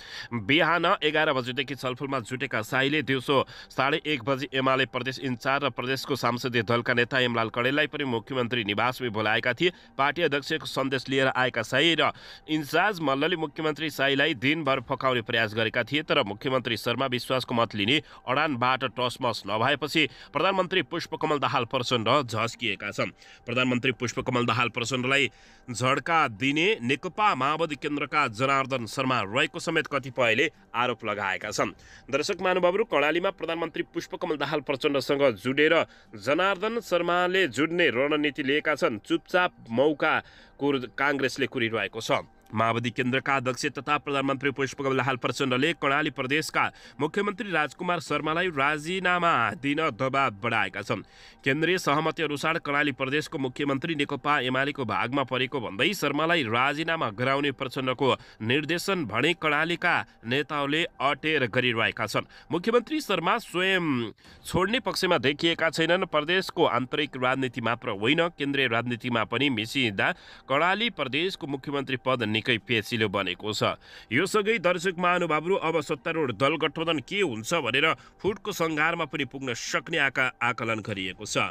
बिहान एघार बजेदेखि छलफलमा जुटेका साईले दिउँसो साढे एक बजी एमाले प्रदेश इन्चार्ज र प्रदेशको सांसदीय दलका नेता एमलाल कडेललाई पनि मुख्यमन्त्री निवासमै बोलाएका थिए पार्टी अध्यक्षको सन्देश लिएर आएका साई र इन्चार्ज मल्लले मुख्यमन्त्री साईलाई दिनभर फकाउने प्रयास गरेका थिए तर मुख्यमन्त्री शर्मा विश्वासको मत लिने अडानबाट टसमस नभएपछि प्रधानमन्त्री पुष्पकमल दाहाल प्रचण्ड झस्किएका छन् प्रधानमन्त्री पुष्प पुष्पकमल दाहाल प्रचण्डलाई झड्का दिने नेकपा माओवादी केन्द्रका जनार्दन शर्मा रहेको समेत कतिपयले आरोप लगाएका छन् दर्शक महानुभावहरू कर्णालीमा प्रधानमन्त्री पुष्पकमल दाहाल प्रचण्डसँग जुडेर जनार्दन शर्माले जुड्ने रणनीति लिएका छन् चुपचाप मौका काङ्ग्रेसले कुरिरहेको छ माओवादी केन्द्रका अध्यक्ष तथा प्रधानमन्त्री पुष्पकमल दाहाल प्रचण्डले कर्णाली प्रदेशका मुख्यमन्त्री राजकुमार शर्मालाई राजीनामा दिन दबाव बढाएका छन् केन्द्रीय सहमति अनुसार कर्णाली प्रदेशको मुख्यमन्त्री नेकपा एमालेको भागमा परेको भन्दै शर्मालाई राजीनामा गराउने प्रचण्डको निर्देशन भने कर्णालीका नेताहरूले अटेर गरिरहेका छन् मुख्यमन्त्री शर्मा स्वयं छोड्ने पक्षमा देखिएका छैनन् प्रदेशको आन्तरिक राजनीति मात्र होइन केन्द्रीय राजनीतिमा पनि मिसिँदा कर्णाली प्रदेशको मुख्यमन्त्री पद निकै पेचिलो बनेको छ यो सँगै दर्शक महानुभावहरू अब सत्तारूढ दल गठबन्धन के हुन्छ भनेर फुटको सङ्घारमा पनि पुग्न सक्ने आका आकलन गरिएको छ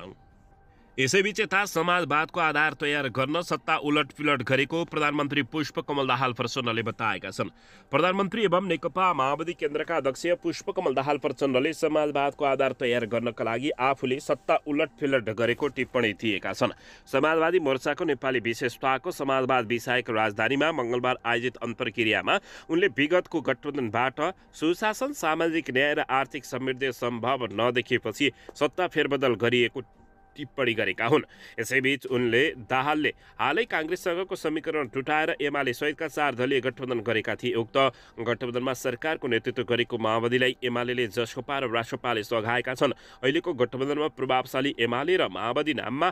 यसैबीच यता समाजवादको आधार तयार गर्न सत्ता उलटपिलट गरेको प्रधानमन्त्री पुष्पकमल दाहाल प्रचण्डले बताएका छन् प्रधानमन्त्री एवं नेकपा माओवादी केन्द्रका अध्यक्ष पुष्पकमल दाहाल प्रचण्डले समाजवादको आधार तयार गर्नका लागि आफूले सत्ता उलटपिलट गरेको टिप्पणी दिएका छन् समाजवादी मोर्चाको नेपाली विशेषताको समाजवाद विषयको राजधानीमा मङ्गलबार आयोजित अन्तर्क्रियामा उनले विगतको गठबन्धनबाट सुशासन सामाजिक न्याय र आर्थिक समृद्धि सम्भव नदेखिएपछि सत्ता फेरबदल गरिएको टिप्पणी गरेका हुन् यसैबीच उनले दाहालले हालै काङ्ग्रेससँगको समीकरण टुटाएर एमाले सहितका चार दलीय गठबन्धन गरेका थिए उक्त गठबन्धनमा सरकारको नेतृत्व गरेको माओवादीलाई एमाले जसकोपा र राष्ट्रपाले सघाएका छन् अहिलेको गठबन्धनमा प्रभावशाली एमाले र माओवादी नाममा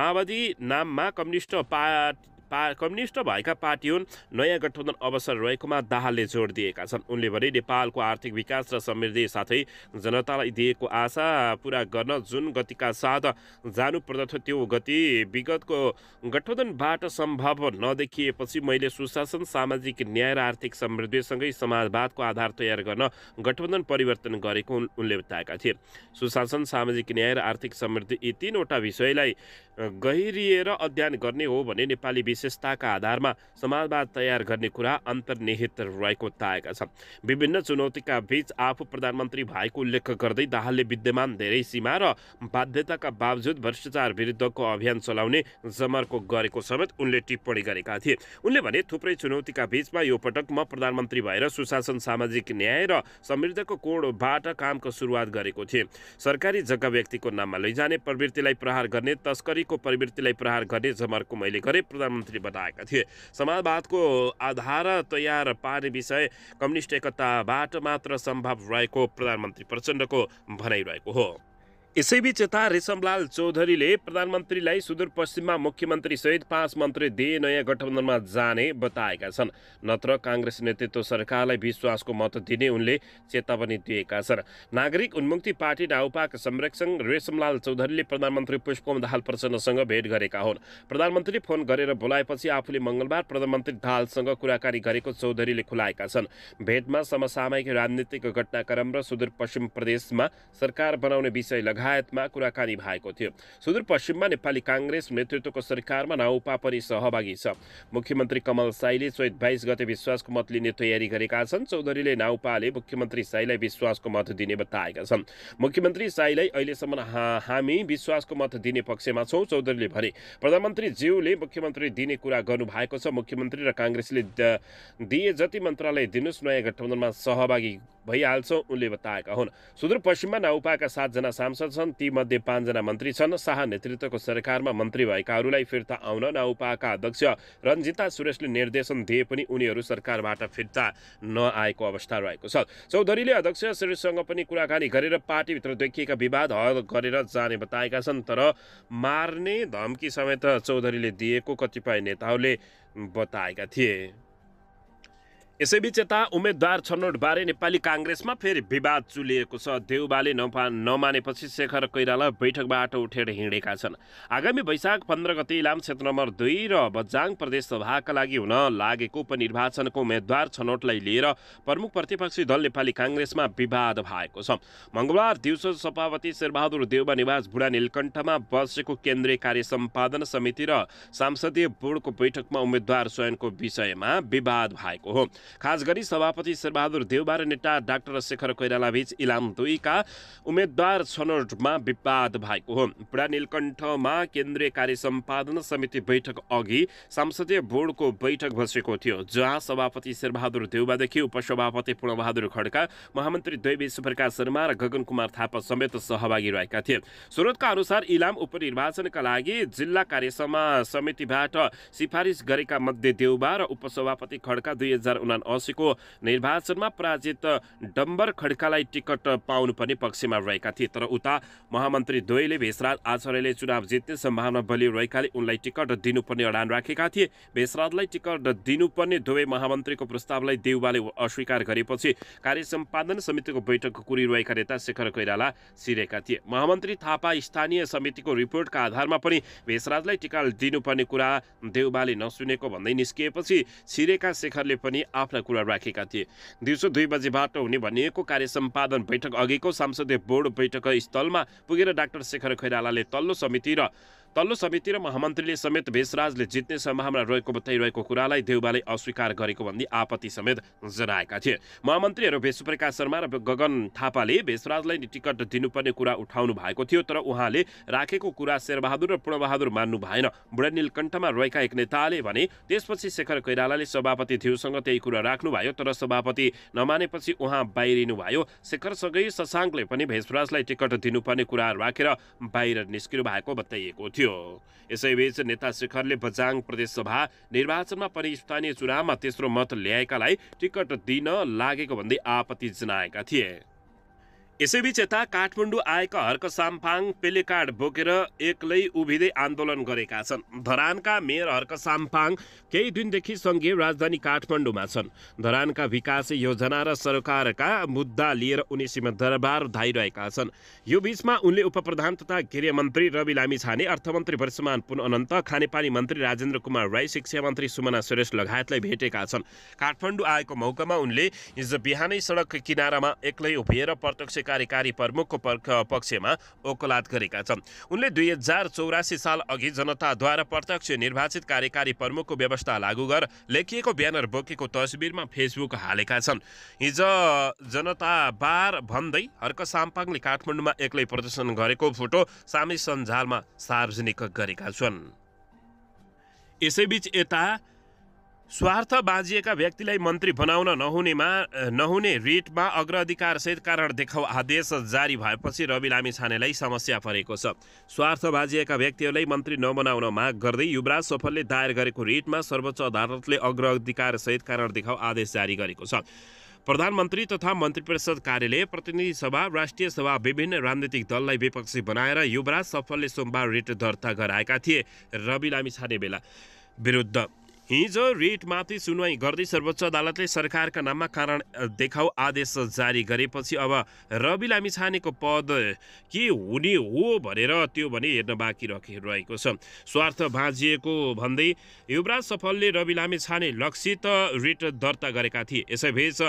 माओवादी नाममा कम्युनिष्ट पार्टी पा कम्युनिष्ट भएका पार्टी हुन् नयाँ गठबन्धन अवसर रहेकोमा दाहालले जोड दिएका छन् उनले भने नेपालको आर्थिक विकास र समृद्धि साथै जनतालाई दिएको आशा पुरा गर्न जुन गतिका साथ जानु पर्दथ्यो त्यो गति विगतको गठबन्धनबाट सम्भव नदेखिएपछि मैले सुशासन सामाजिक न्याय र आर्थिक समृद्धिसँगै समाजवादको आधार तयार गर्न गठबन्धन परिवर्तन गरेको उनले बताएका थिए सुशासन सामाजिक न्याय र आर्थिक समृद्धि यी तिनवटा विषयलाई गहिरिएर अध्ययन गर्ने हो भने नेपाली विश्व विशेषताका आधारमा समाजवाद तयार गर्ने कुरा अन्तर्निहित रहेको बताएका छन् विभिन्न चुनौतीका बीच आफू प्रधानमन्त्री भएको उल्लेख गर्दै दाहालले विद्यमान धेरै सीमा र बाध्यताका बावजुद भ्रष्टाचार विरुद्धको अभियान चलाउने जमर्को गरेको समेत उनले टिप्पणी गरेका थिए उनले भने थुप्रै चुनौतीका बीचमा यो पटक म प्रधानमन्त्री भएर सुशासन सामाजिक न्याय र समृद्धको कोणबाट कामको सुरुवात गरेको थिएँ सरकारी जग्गा व्यक्तिको नाममा लैजाने प्रवृत्तिलाई प्रहार गर्ने तस्करीको प्रवृत्तिलाई प्रहार गर्ने जमर्को मैले गरेँ प्रधानमन्त्री मन्त्री बताएका थिए समाजवादको आधार तयार पार्ने विषय कम्युनिस्ट एकताबाट मात्र सम्भव रहेको प्रधानमन्त्री प्रचण्डको भनाइरहेको हो यसैबीच यता रेशमलाल चौधरीले प्रधानमन्त्रीलाई सुदूरपश्चिममा मुख्यमन्त्री सहित पाँच मन्त्री दिए नयाँ गठबन्धनमा जाने बताएका छन् नत्र काङ्ग्रेस नेतृत्व सरकारलाई विश्वासको मत दिने उनले चेतावनी दिएका छन् नागरिक उन्मुक्ति पार्टी नाउपाका संरक्षण रेशमलाल चौधरीले प्रधानमन्त्री पुष्पम दाहाल प्रचण्डसँग भेट गरेका हुन् प्रधानमन्त्री फोन गरेर बोलाएपछि आफूले मङ्गलबार प्रधानमन्त्री दाहालसँग कुराकानी गरेको चौधरीले खुलाएका छन् भेटमा समसामयिक राजनीतिक घटनाक्रम र सुदूरपश्चिम प्रदेशमा सरकार बनाउने विषय लगाए लगायतमा कुराकानी भएको थियो सुदूरपश्चिममा नेपाली काङ्ग्रेस नेतृत्वको सरकारमा नाउपा पनि सहभागी छ मुख्यमन्त्री कमल साईले चैत बाइस गते विश्वासको मत लिने तयारी गरेका छन् चौधरीले नाउपाले मुख्यमन्त्री साईलाई विश्वासको मत दिने बताएका छन् मुख्यमन्त्री साईलाई अहिलेसम्म हामी विश्वासको मत दिने पक्षमा छौँ चौधरीले भने प्रधानमन्त्री ज्यूले मुख्यमन्त्री दिने कुरा गर्नु भएको छ मुख्यमन्त्री र काङ्ग्रेसले दिए जति मन्त्रालय दिनुहोस् नयाँ गठबन्धनमा सहभागी भइहाल्छौँ उनले बताएका हुन् सुदूरपश्चिममा नाउपाका सातजना सांसद छन् तीमध्ये पाँचजना मन्त्री छन् शाह नेतृत्वको सरकारमा मन्त्री भएकाहरूलाई फिर्ता आउन नाउपाका अध्यक्ष रञ्जिता सुरेशले निर्देशन दिए पनि उनीहरू सरकारबाट फिर्ता नआएको अवस्था रहेको छ चौधरीले अध्यक्ष सुरेशसँग पनि कुराकानी गरेर पार्टीभित्र देखिएका विवाद हल गरेर जाने बताएका छन् तर मार्ने धम्की समेत चौधरीले दिएको कतिपय नेताहरूले बताएका थिए यसैबीच यता उम्मेद्वार छनौटबारे नेपाली काङ्ग्रेसमा फेरि विवाद चुलिएको छ देउबाले नपा नमानेपछि शेखर कोइराला बैठकबाट उठेर हिँडेका छन् आगामी वैशाख पन्ध्र गते इलाम क्षेत्र नम्बर दुई र बजाङ प्रदेशसभाका लागि हुन लागेको उपनिर्वाचनको उम्मेद्वार छनौटलाई लिएर प्रमुख प्रतिपक्षी दल नेपाली काङ्ग्रेसमा विवाद भएको छ मङ्गलबार दिउँसो सभापति शेरबहादुर देउबा निवास बुढा नीलकण्ठमा बसेको केन्द्रीय कार्य सम्पादन समिति र सांसदीय बोर्डको बैठकमा उम्मेद्वार चयनको विषयमा विवाद भएको हो खास गरी सभापति शेरबहादुर र नेता डाक्टर शेखर कोइराला बीच इलाम दुईका उम्मेद्वार छनौटमा विवाद भएको हो पुरा नीलकण्ठमा केन्द्रीय कार्य सम्पादन समिति बैठक अघि संसदीय बोर्डको बैठक बसेको थियो जहाँ सभापति शेरबहादुर देउबादेखि उपसभापति पूर्णबहादुर खड्का महामन्त्री दैवी सुप्रकाश शर्मा र गगन कुमार थापा समेत सहभागी रहेका थिए स्रोतका अनुसार इलाम उपनिर्वाचनका लागि जिल्ला कार्यसमा समितिबाट सिफारिस गरेका मध्ये देउबा र उपसभापति खड्का दुई हजार हजार असीको निर्वाचनमा पराजित डम्बर खड्कालाई टिकट पाउनुपर्ने पक्षमा रहेका थिए तर उता महामन्त्री द्वैले भेषराज आचार्यले चुनाव जित्ने सम्भावना बलियो रहेकाले उनलाई टिकट दिनुपर्ने अडान राखेका थिए भेषराजलाई टिकट दिनुपर्ने दुवै महामन्त्रीको प्रस्तावलाई देउबाले अस्वीकार गरेपछि कार्य सम्पादन समितिको बैठक कुरिरहेका नेता शेखर कोइराला सिरेका थिए महामन्त्री थापा स्थानीय समितिको रिपोर्टका आधारमा पनि भेषराजलाई टिकट दिनुपर्ने कुरा देउबाले नसुनेको भन्दै निस्किएपछि सिरेका शेखरले पनि आफ्नो आफ्ना कुरा राखेका थिए दिउँसो दुई बजेबाट हुने भनिएको कार्य सम्पादन बैठक अघिको संसदीय बोर्ड बैठक स्थलमा पुगेर डाक्टर शेखर खैरालाले तल्लो समिति र तल्लो समिति र महामन्त्रीले समेत भेषराजले जित्ने सम्भावना रहेको बताइरहेको कुरालाई देउबाले अस्वीकार गरेको भन्दै आपत्ति समेत जनाएका थिए महामन्त्रीहरू भेषुप्रकाश शर्मा र गगन थापाले भेषराजलाई टिकट दिनुपर्ने कुरा उठाउनु भएको थियो तर उहाँले राखेको कुरा शेरबहादुर र पूर्णबहादुर मान्नु भएन बुढा रहेका एक नेताले भने त्यसपछि शेखर कोइरालाले सभापति थियोसँग त्यही कुरा राख्नुभयो तर सभापति नमानेपछि उहाँ बाहिरिनुभयो शेखरसँगै शशाङ्कले पनि भेषराजलाई टिकट दिनुपर्ने कुरा राखेर बाहिर निस्किनु भएको बताइएको थियो थियो यसैबीच नेता शेखरले बजाङ प्रदेशसभा निर्वाचनमा पनि स्थानीय चुनावमा तेस्रो मत ल्याएकालाई टिकट दिन लागेको भन्दै आपत्ति जनाएका थिए यसैबीच यता काठमाडौँ आएका हर्क साम्फाङ पेलेकार्ड बोकेर एक्लै उभिँदै आन्दोलन गरेका छन् धरानका मेयर हर्क साम्फाङ केही दिनदेखि सङ्घीय राजधानी काठमाडौँमा छन् धरानका विकास योजना र सरकारका मुद्दा लिएर उनी दरबार धाइरहेका छन् यो बीचमा उनले उपप्रधान तथा गृह मन्त्री रवि छाने अर्थमन्त्री वर्षमान पुन अनन्त खानेपानी मन्त्री राजेन्द्र कुमार राई शिक्षा मन्त्री सुमना सुरेश लगायतलाई भेटेका छन् काठमाडौँ आएको मौकामा उनले हिजो बिहानै सडक किनारामा एक्लै उभिएर प्रत्यक्ष कार्यकारी प्रमुखको पक्षमा ओकलात गरेका छन् उनले दुई हजार चौरासी साल अघि जनताद्वारा प्रत्यक्ष निर्वाचित कार्यकारी प्रमुखको व्यवस्था लागू गर लेखिएको ब्यानर बोकेको तस्बिरमा फेसबुक हालेका छन् हिज जनता बार भन्दै हर्क साम्पाङले काठमाडौँमा एक्लै प्रदर्शन गरेको फोटो सामी सञ्जालमा सार्वजनिक गरेका छन् यसैबीच यता स्वार्थ बाँझिएका व्यक्तिलाई मन्त्री बनाउन नहुनेमा नहुने रिटमा अग्र अधिकारसहित कारण देखाउ आदेश जारी भएपछि रवि लामिछानेलाई समस्या परेको छ स्वार्थ बाँझिएका व्यक्तिहरूलाई मन्त्री नबनाउन माग गर्दै युवराज सफलले दायर गरेको रिटमा सर्वोच्च अदालतले अग्र अधिकारसहित कारण देखाउ आदेश जारी गरेको छ प्रधानमन्त्री तथा मन्त्री परिषद कार्यालय प्रतिनिधि सभा राष्ट्रिय सभा विभिन्न राजनीतिक दललाई विपक्षी बनाएर युवराज सफलले सोमबार रिट दर्ता गराएका थिए रवि लामिछाने बेला विरुद्ध हिजो रिटमाथि सुनवाई गर्दै सर्वोच्च अदालतले सरकारका नाममा कारण देखाउ आदेश जारी गरेपछि अब रवि लामी छानेको पद के हुने हो भनेर त्यो भने हेर्न बाँकी रहेको छ स्वार्थ भाँजिएको भन्दै युवराज सफलले रवि लामी छाने लक्षित रिट दर्ता गरेका थिए यसैबीच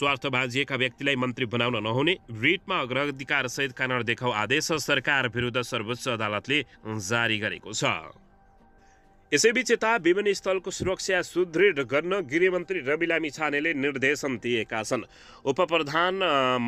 स्वार्थ भाँजिएका व्यक्तिलाई मन्त्री बनाउन नहुने रिटमा सहित कारण देखाउ आदेश सरकार विरुद्ध सर्वोच्च अदालतले जारी गरेको छ यसैबीच यता विमानस्थलको सुरक्षा सुदृढ गर्न गृहमन्त्री रवि लामी छानेले निर्देशन दिएका छन् उपप्रधान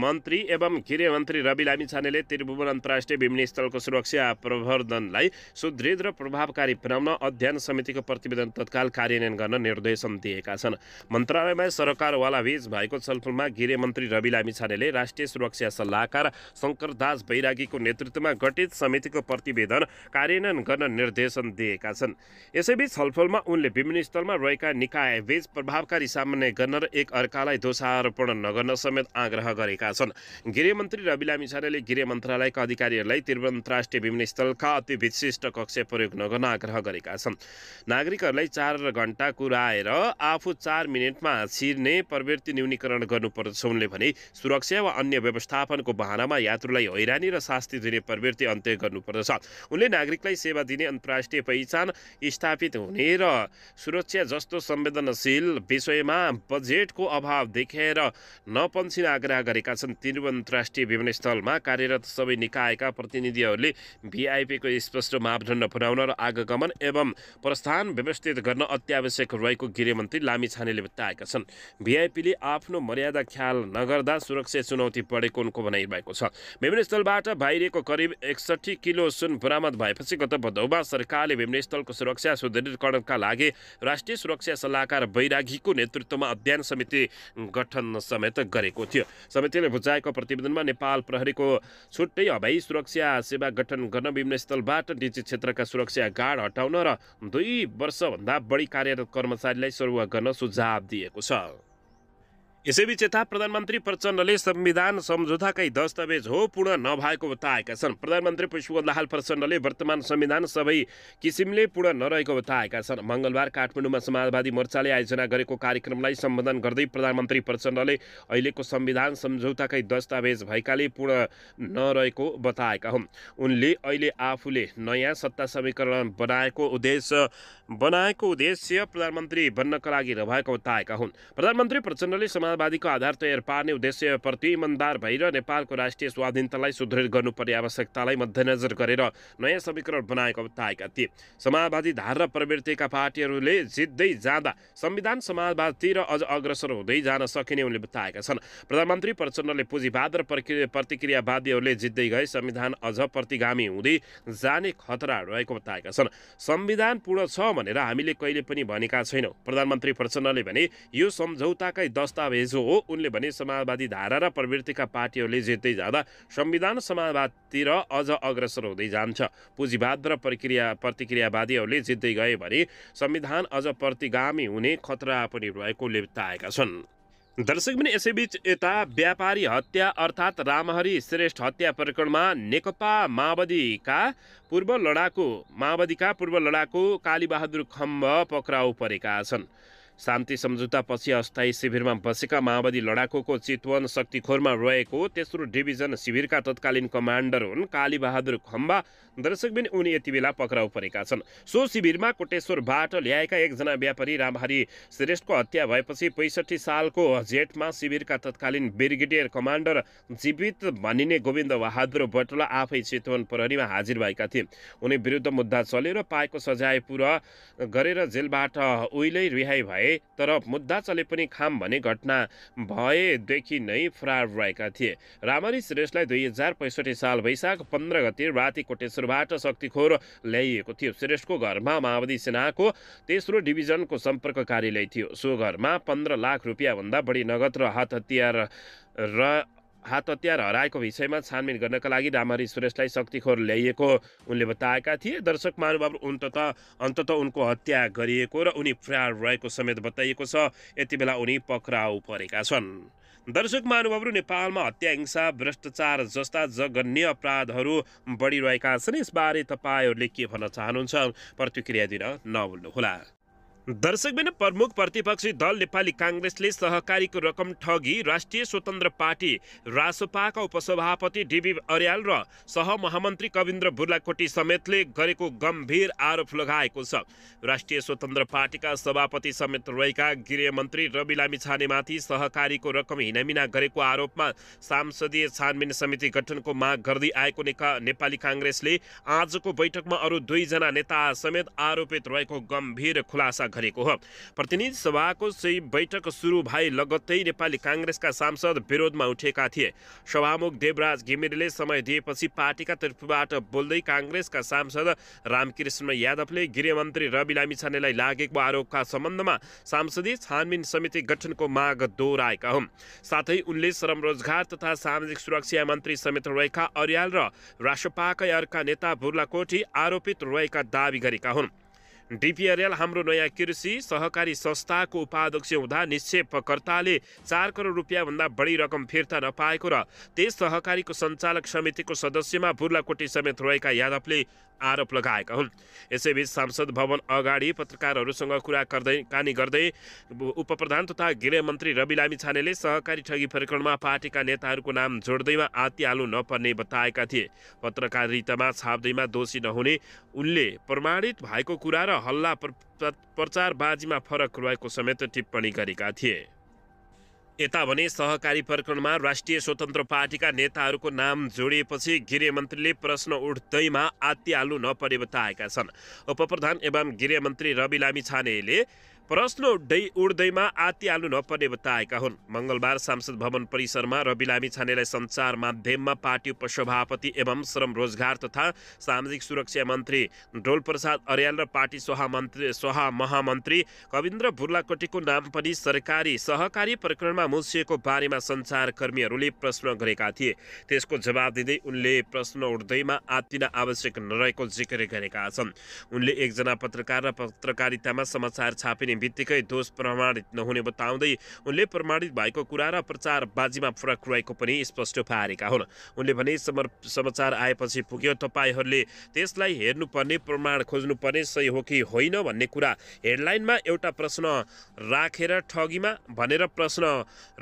मन्त्री एवं गृहमन्त्री रवि लामी छानेले त्रिभुवन अन्तर्राष्ट्रिय विमानस्थलको सुरक्षा प्रवर्धनलाई सुदृढ र प्रभावकारी बनाउन अध्ययन समितिको प्रतिवेदन तत्काल कार्यान्वयन गर्न निर्देशन दिएका छन् मन्त्रालयमा सरकारवाला सरकारवालाबीच भएको छलफलमा गृहमन्त्री रवि लामी छानेले राष्ट्रिय सुरक्षा सल्लाहकार शङ्करदास बैरागीको नेतृत्वमा गठित समितिको प्रतिवेदन कार्यान्वयन गर्न निर्देशन दिएका छन् यसैबीच छलफलमा उनले विभिन्न स्थलमा रहेका निकायबीच प्रभावकारी सामान्य गर्न र एक अर्कालाई दोषारोपण नगर्न समेत आग्रह गरेका छन् गृहमन्त्री रवि लामिछानेले गृह मन्त्रालयका अधिकारीहरूलाई त्रिभुवन अन्तर्राष्ट्रिय स्थलका अति विशिष्ट कक्ष प्रयोग नगर्न आग्रह गरेका छन् नागरिकहरूलाई चार घन्टा कुराएर आफू चार मिनटमा छिर्ने प्रवृत्ति न्यूनीकरण गर्नुपर्छ उनले भने सुरक्षा वा अन्य व्यवस्थापनको बहानामा यात्रुलाई हैरानी र शास्ति दिने प्रवृत्ति अन्त्य गर्नुपर्दछ उनले नागरिकलाई सेवा दिने अन्तर्राष्ट्रिय पहिचान स्थापित हुने र सुरक्षा जस्तो संवेदनशील विषयमा बजेटको अभाव देखेर नपन्सिन आग्रह गरेका छन् त्रिभुवन अन्तर्राष्ट्रिय विमानस्थलमा कार्यरत सबै निकायका प्रतिनिधिहरूले भिआइपीको स्पष्ट मापदण्ड पुर्याउन र आगमन एवं प्रस्थान व्यवस्थित गर्न अत्यावश्यक रहेको गृहमन्त्री लामिछानेले बताएका छन् भिआइपीले आफ्नो मर्यादा ख्याल नगर्दा सुरक्षा चुनौती बढेको उनको भनाइरहेको भएको छ विमानस्थलबाट बाहिरको करिब एकसठी किलो सुन बरामद भएपछि गत भदौमा सरकारले विमानस्थलको सुरक्षा समस्या सुदृढीकरणका लागि राष्ट्रिय सुरक्षा सल्लाहकार बैरागीको नेतृत्वमा अध्ययन समिति गठन समेत गरेको थियो समितिले बुझाएको प्रतिवेदनमा नेपाल प्रहरीको छुट्टै हवाई सुरक्षा सेवा गठन गर्न विभिन्न स्थलबाट निजी क्षेत्रका सुरक्षा गार्ड हटाउन र दुई वर्षभन्दा बढी कार्यरत कर्मचारीलाई सरुवा गर्न सुझाव दिएको छ यसैबीच यता प्रधानमन्त्री प्रचण्डले संविधान सम्झौताकै दस्तावेज हो पूर्ण नभएको बताएका छन् प्रधानमन्त्री दाहाल प्रचण्डले वर्तमान संविधान सबै किसिमले पूर्ण नरहेको बताएका छन् मङ्गलबार काठमाडौँमा समाजवादी मोर्चाले आयोजना गरेको कार्यक्रमलाई सम्बोधन गर्दै प्रधानमन्त्री प्रचण्डले अहिलेको संविधान सम्झौताकै दस्तावेज भएकाले पूर्ण नरहेको बताएका हुन् उनले अहिले आफूले नयाँ सत्ता समीकरण बनाएको उद्देश्य बनाएको उद्देश्य प्रधानमन्त्री बन्नका लागि रहेको बताएका हुन् प्रधानमन्त्री प्रचण्डले समाज राष्ट्रवादीको आधार तयार पार्ने उद्देश्यप्रति इमान्दार भएर नेपालको राष्ट्रिय स्वाधीनतालाई सुदृढ गर्नुपर्ने आवश्यकतालाई मध्यनजर गरेर नयाँ समीकरण बनाएको बताएका थिए समाजवादी धार र प्रवृत्तिका पार्टीहरूले जित्दै जाँदा संविधान समाजवादतिर अझ अग्रसर हुँदै जान सकिने उनले बताएका छन् प्रधानमन्त्री प्रचण्डले पुँजीवाद र प्रतिक्रियावादीहरूले जित्दै गए संविधान अझ प्रतिगामी हुँदै जाने खतरा रहेको बताएका छन् संविधान पूर्ण छ भनेर हामीले कहिले पनि भनेका छैनौँ प्रधानमन्त्री प्रचण्डले भने यो सम्झौताकै दस्तावेज समावेशो हो उनले भने समाजवादी धारा र प्रवृत्तिका पार्टीहरूले जित्दै जाँदा संविधान समाजवादतिर अझ अग्रसर हुँदै जान्छ पुँजीवाद र प्रक्रिया प्रतिक्रियावादीहरूले जित्दै गए भने संविधान अझ प्रतिगामी हुने खतरा पनि रहेको लेप्ताएका छन् दर्शक पनि यसैबीच यता व्यापारी हत्या अर्थात् रामहरि श्रेष्ठ हत्या प्रकरणमा नेकपा माओवादीका पूर्व लडाकु माओवादीका पूर्व लडाकु कालीबहादुर खम्ब पक्राउ परेका छन् शान्ति सम्झौतापछि अस्थायी शिविरमा बसेका माओवादी लडाकुको चितवन शक्तिखोरमा रहेको तेस्रो डिभिजन शिविरका तत्कालीन कमान्डर हुन् कालीबहादुर खम्बा दर्शकबिन उनी यति बेला पक्राउ परेका छन् सो शिविरमा कोटेश्वरबाट ल्याएका एकजना व्यापारी रामहरी श्रेष्ठको हत्या भएपछि पैँसठी सालको जेठमा शिविरका तत्कालीन ब्रिगेडियर कमान्डर जीवित भनिने गोविन्द बहादुर बटुला आफै चितवन प्रहरीमा हाजिर भएका थिए उनी विरुद्ध मुद्दा चलेर पाएको सजाय पुरा गरेर जेलबाट उहिले रिहाई भए भए तर मुद्दा चले पनि खाम भन्ने घटना भएदेखि नै फरार रहेका थिए रामरी श्रेष्ठलाई दुई हजार पैँसठी साल वैशाख पन्ध्र गते राति कोटेश्वरबाट शक्तिखोर ल्याइएको थियो श्रेष्ठको घरमा माओवादी सेनाको तेस्रो डिभिजनको सम्पर्क कार्यालय थियो सो घरमा पन्ध्र लाख रुपियाँभन्दा बढी नगद र हात हतियार र हात हतियार हराएको विषयमा छानबिन गर्नका लागि राम्ररी सुरेशलाई शक्तिखोर ल्याइएको उनले बताएका थिए दर्शक महानुभाव अन्तत अन्तत उनको हत्या गरिएको र उनी फरार रहेको समेत बताइएको छ यति बेला उनी पक्राउ परेका छन् दर्शक महानुभावहरू नेपालमा हत्या हिंसा भ्रष्टाचार जस्ता जघन्य अपराधहरू बढिरहेका छन् यसबारे तपाईँहरूले के भन्न चाहनुहुन्छ प्रतिक्रिया दिन नभुल्नुहोला दर्शक बिन प्रमुख प्रतिपक्षी दल नेपाली काङ्ग्रेसले सहकारीको रकम ठगी राष्ट्रिय स्वतन्त्र पार्टी रासोपाका उपसभापति डिबी अर्याल र सहमहामन्त्री कविन्द्र बुर्लाकोटी समेतले गरेको गम्भीर आरोप लगाएको छ राष्ट्रिय स्वतन्त्र पार्टीका सभापति समेत रहेका गृहमन्त्री रवि लामी छानेमाथि सहकारीको रकम हिनामिना गरेको आरोपमा सांसदीय छानबिन समिति गठनको माग गर्दै आएको नेपाली काङ्ग्रेसले आजको बैठकमा अरू दुईजना नेता समेत आरोपित रहेको गम्भीर खुलासा गरेको हो प्रतिनिधि सभाको चाहिँ बैठक सुरु भए लगत्तै नेपाली काङ्ग्रेसका सांसद विरोधमा उठेका थिए सभामुख देवराज घिमिरेले समय दिएपछि पार्टीका तर्फबाट बोल्दै काङ्ग्रेसका सांसद रामकृष्ण यादवले गृहमन्त्री रवि लामिछानेलाई लागेको आरोपका सम्बन्धमा सांसदीय छानबिन समिति गठनको माग दोहोऱ्याएका हुन् साथै उनले श्रम रोजगार तथा सामाजिक सुरक्षा मन्त्री समेत रहेका अर्याल र राष्ट्रपाकै अर्का नेता कोठी आरोपित रहेका दावी गरेका हुन् डिपिआरएल हाम्रो नयाँ कृषि सहकारी संस्थाको उपाध्यक्ष हुँदा निक्षेपकर्ताले चार करोड रुपियाँभन्दा बढी रकम फिर्ता नपाएको र त्यस सहकारीको सञ्चालक समितिको सदस्यमा बुर्लाकोटी समेत रहेका यादवले आरोप लगाएका हुन् यसैबीच सांसद भवन अगाडि पत्रकारहरूसँग कुरा गर्दै कानी गर्दै उपप्रधान तथा गृहमन्त्री रवि लामिछानेले सहकारी ठगी प्रकरणमा पार्टीका नेताहरूको नाम जोड्दैमा आति हाल्नु नपर्ने बताएका थिए पत्रकारितामा छाप्दैमा दोषी नहुने उनले प्रमाणित भएको कुरा र हल्ला प्रचारबाजीमा फरक रहेको समेत टिप्पणी गरेका थिए यता भने सहकारी प्रकरणमा राष्ट्रिय स्वतन्त्र पार्टीका नेताहरूको नाम जोडिएपछि गृहमन्त्रीले प्रश्न उठ्दैमा आत्तिहाल्नु नपरे बताएका छन् उपप्रधान एवं गृहमन्त्री रवि लामी छानेले प्रश्न उड्दै उड्दैमा आति आलु नपर्ने बताएका हुन् मङ्गलबार सांसद भवन परिसरमा रवि लामी छानेलाई सञ्चार माध्यममा पार्टी उपसभापति एवं श्रम रोजगार तथा सामाजिक सुरक्षा मन्त्री डोलप्रसाद अर्याल र पार्टी स्वामन्त्री सहा महामन्त्री कविन्द्र बुर्लाकोटीको नाम पनि सरकारी सहकारी प्रकरणमा मुसिएको बारेमा सञ्चारकर्मीहरूले प्रश्न गरेका थिए त्यसको जवाब दिँदै उनले प्रश्न उड्दैमा आतिन आवश्यक नरहेको जिक्र गरेका छन् उनले एकजना पत्रकार र पत्रकारितामा समाचार छापिने बित्तिकै दोष प्रमाणित नहुने बताउँदै उनले प्रमाणित भएको कुरा र प्रचारबाजीमा फरक रहेको पनि स्पष्ट पारेका हुन् उनले भने समाचार आएपछि पुग्यो तपाईँहरूले त्यसलाई हेर्नुपर्ने प्रमाण खोज्नुपर्ने सही हो कि होइन भन्ने कुरा हेडलाइनमा एउटा प्रश्न राखेर ठगीमा भनेर प्रश्न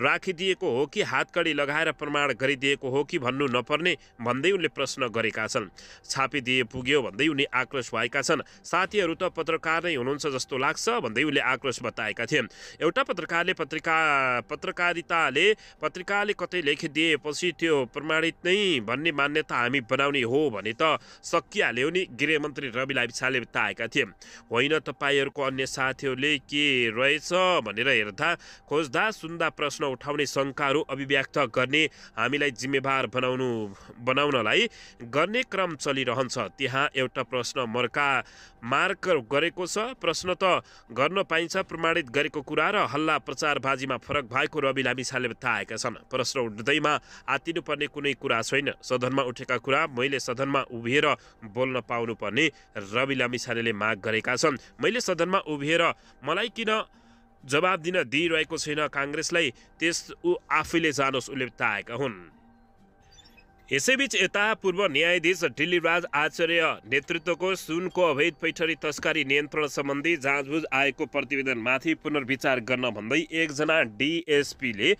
राखिदिएको हो कि हातकडी लगाएर प्रमाण गरिदिएको हो कि भन्नु नपर्ने भन्दै उनले प्रश्न गरेका छन् छापिदिए पुग्यो भन्दै उनी आक्रोश भएका छन् साथीहरू त पत्रकार नै हुनुहुन्छ जस्तो लाग्छ भन्दै उनले आक्रोश बताएका थिए एउटा पत्रकारले पत्रिका पत्रकारिताले पत्रिकाले कतै लेखिदिएपछि त्यो प्रमाणित नै भन्ने मान्यता हामी बनाउने हो भने त सकिहाल्यो नि गृहमन्त्री रवि लामिछाले बताएका थिए होइन तपाईँहरूको अन्य साथीहरूले के रहेछ भनेर हेर्दा खोज्दा सुन्दा प्रश्न उठाउने शङ्काहरू अभिव्यक्त गर्ने हामीलाई जिम्मेवार बनाउनु बनाउनलाई गर्ने क्रम चलिरहन्छ त्यहाँ एउटा प्रश्न मर्का मार्क गरेको छ प्रश्न त गर्न पाइन्छ प्रमाणित गरेको कुरा र हल्ला प्रचारबाजीमा फरक भएको रवि लामिछाले बताएका छन् प्रश्न उठ्दैमा आतिनुपर्ने कुनै कुरा छैन सदनमा उठेका कुरा मैले सदनमा उभिएर बोल्न पाउनुपर्ने रवि लामिछानेले माग गरेका छन् मैले सदनमा उभिएर मलाई किन जवाब दिन दिइरहेको छैन काङ्ग्रेसलाई त्यस ऊ आफैले जानोस् उसले बताएका हुन् यसैबीच यता पूर्व न्यायाधीश राज आचार्य नेतृत्वको सुनको अवैध पैठरी तस्करी नियन्त्रण सम्बन्धी जाँचबुझ आएको प्रतिवेदनमाथि पुनर्विचार गर्न भन्दै एकजना डिएसपीले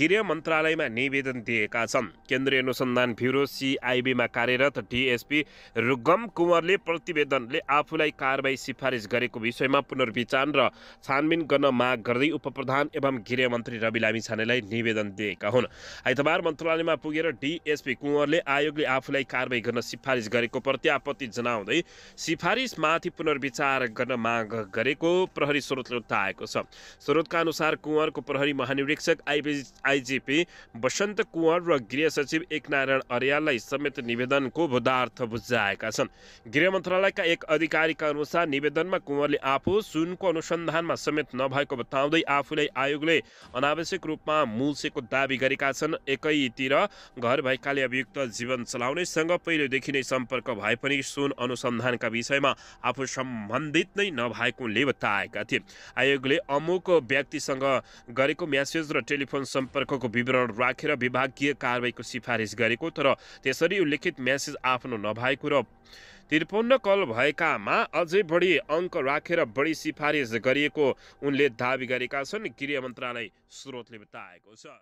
गृह मन्त्रालयमा निवेदन दिएका छन् केन्द्रीय अनुसन्धान ब्युरो सिआइबीमा कार्यरत डिएसपी रुगम कुँवरले प्रतिवेदनले आफूलाई कारवाही सिफारिस गरेको विषयमा पुनर्विचार र छानबिन गर्न माग गर्दै उपप्रधान एवं गृहमन्त्री रवि लामिछानेलाई निवेदन दिएका हुन् आइतबार मन्त्रालयमा पुगेर डिएसपी कुँवरले आयोगले आफूलाई कारवाही गर्न सिफारिस गरेको प्रति आपत्ति जनाउँदै सिफारिसमाथि पुनर्विचार गर्न माग गरेको प्रहरी स्रोतले बताएको छ स्रोतका अनुसार कुँवरको प्रहरी महानिरीक्षक आइपी आइजिपी वसन्त कुँवर र गृह सचिव एकनारायण अर्याललाई समेत निवेदनको बुद्धार्थ बुझाएका छन् गृह मन्त्रालयका एक अधिकारीका अनुसार निवेदनमा कुँवरले आफू सुनको अनुसन्धानमा समेत नभएको बताउँदै आफूलाई आयोगले अनावश्यक रूपमा मुल्सेको दावी गरेका छन् एकैतिर घर भएकाले अभियोग संयुक्त जीवन चलाउनेसँग पहिलेदेखि नै सम्पर्क भए पनि सुन अनुसन्धानका विषयमा आफू सम्बन्धित नै नभएकोले बताएका थिए आयोगले अमुक व्यक्तिसँग गरेको म्यासेज र टेलिफोन सम्पर्कको विवरण राखेर विभागीय कारवाहीको सिफारिस गरेको तर त्यसरी उल्लेखित म्यासेज आफ्नो नभएको र त्रिपन्न कल भएकामा अझै बढी अङ्क राखेर बढी सिफारिस गरिएको उनले दावी गरेका छन् गृह मन्त्रालय स्रोतले बताएको छ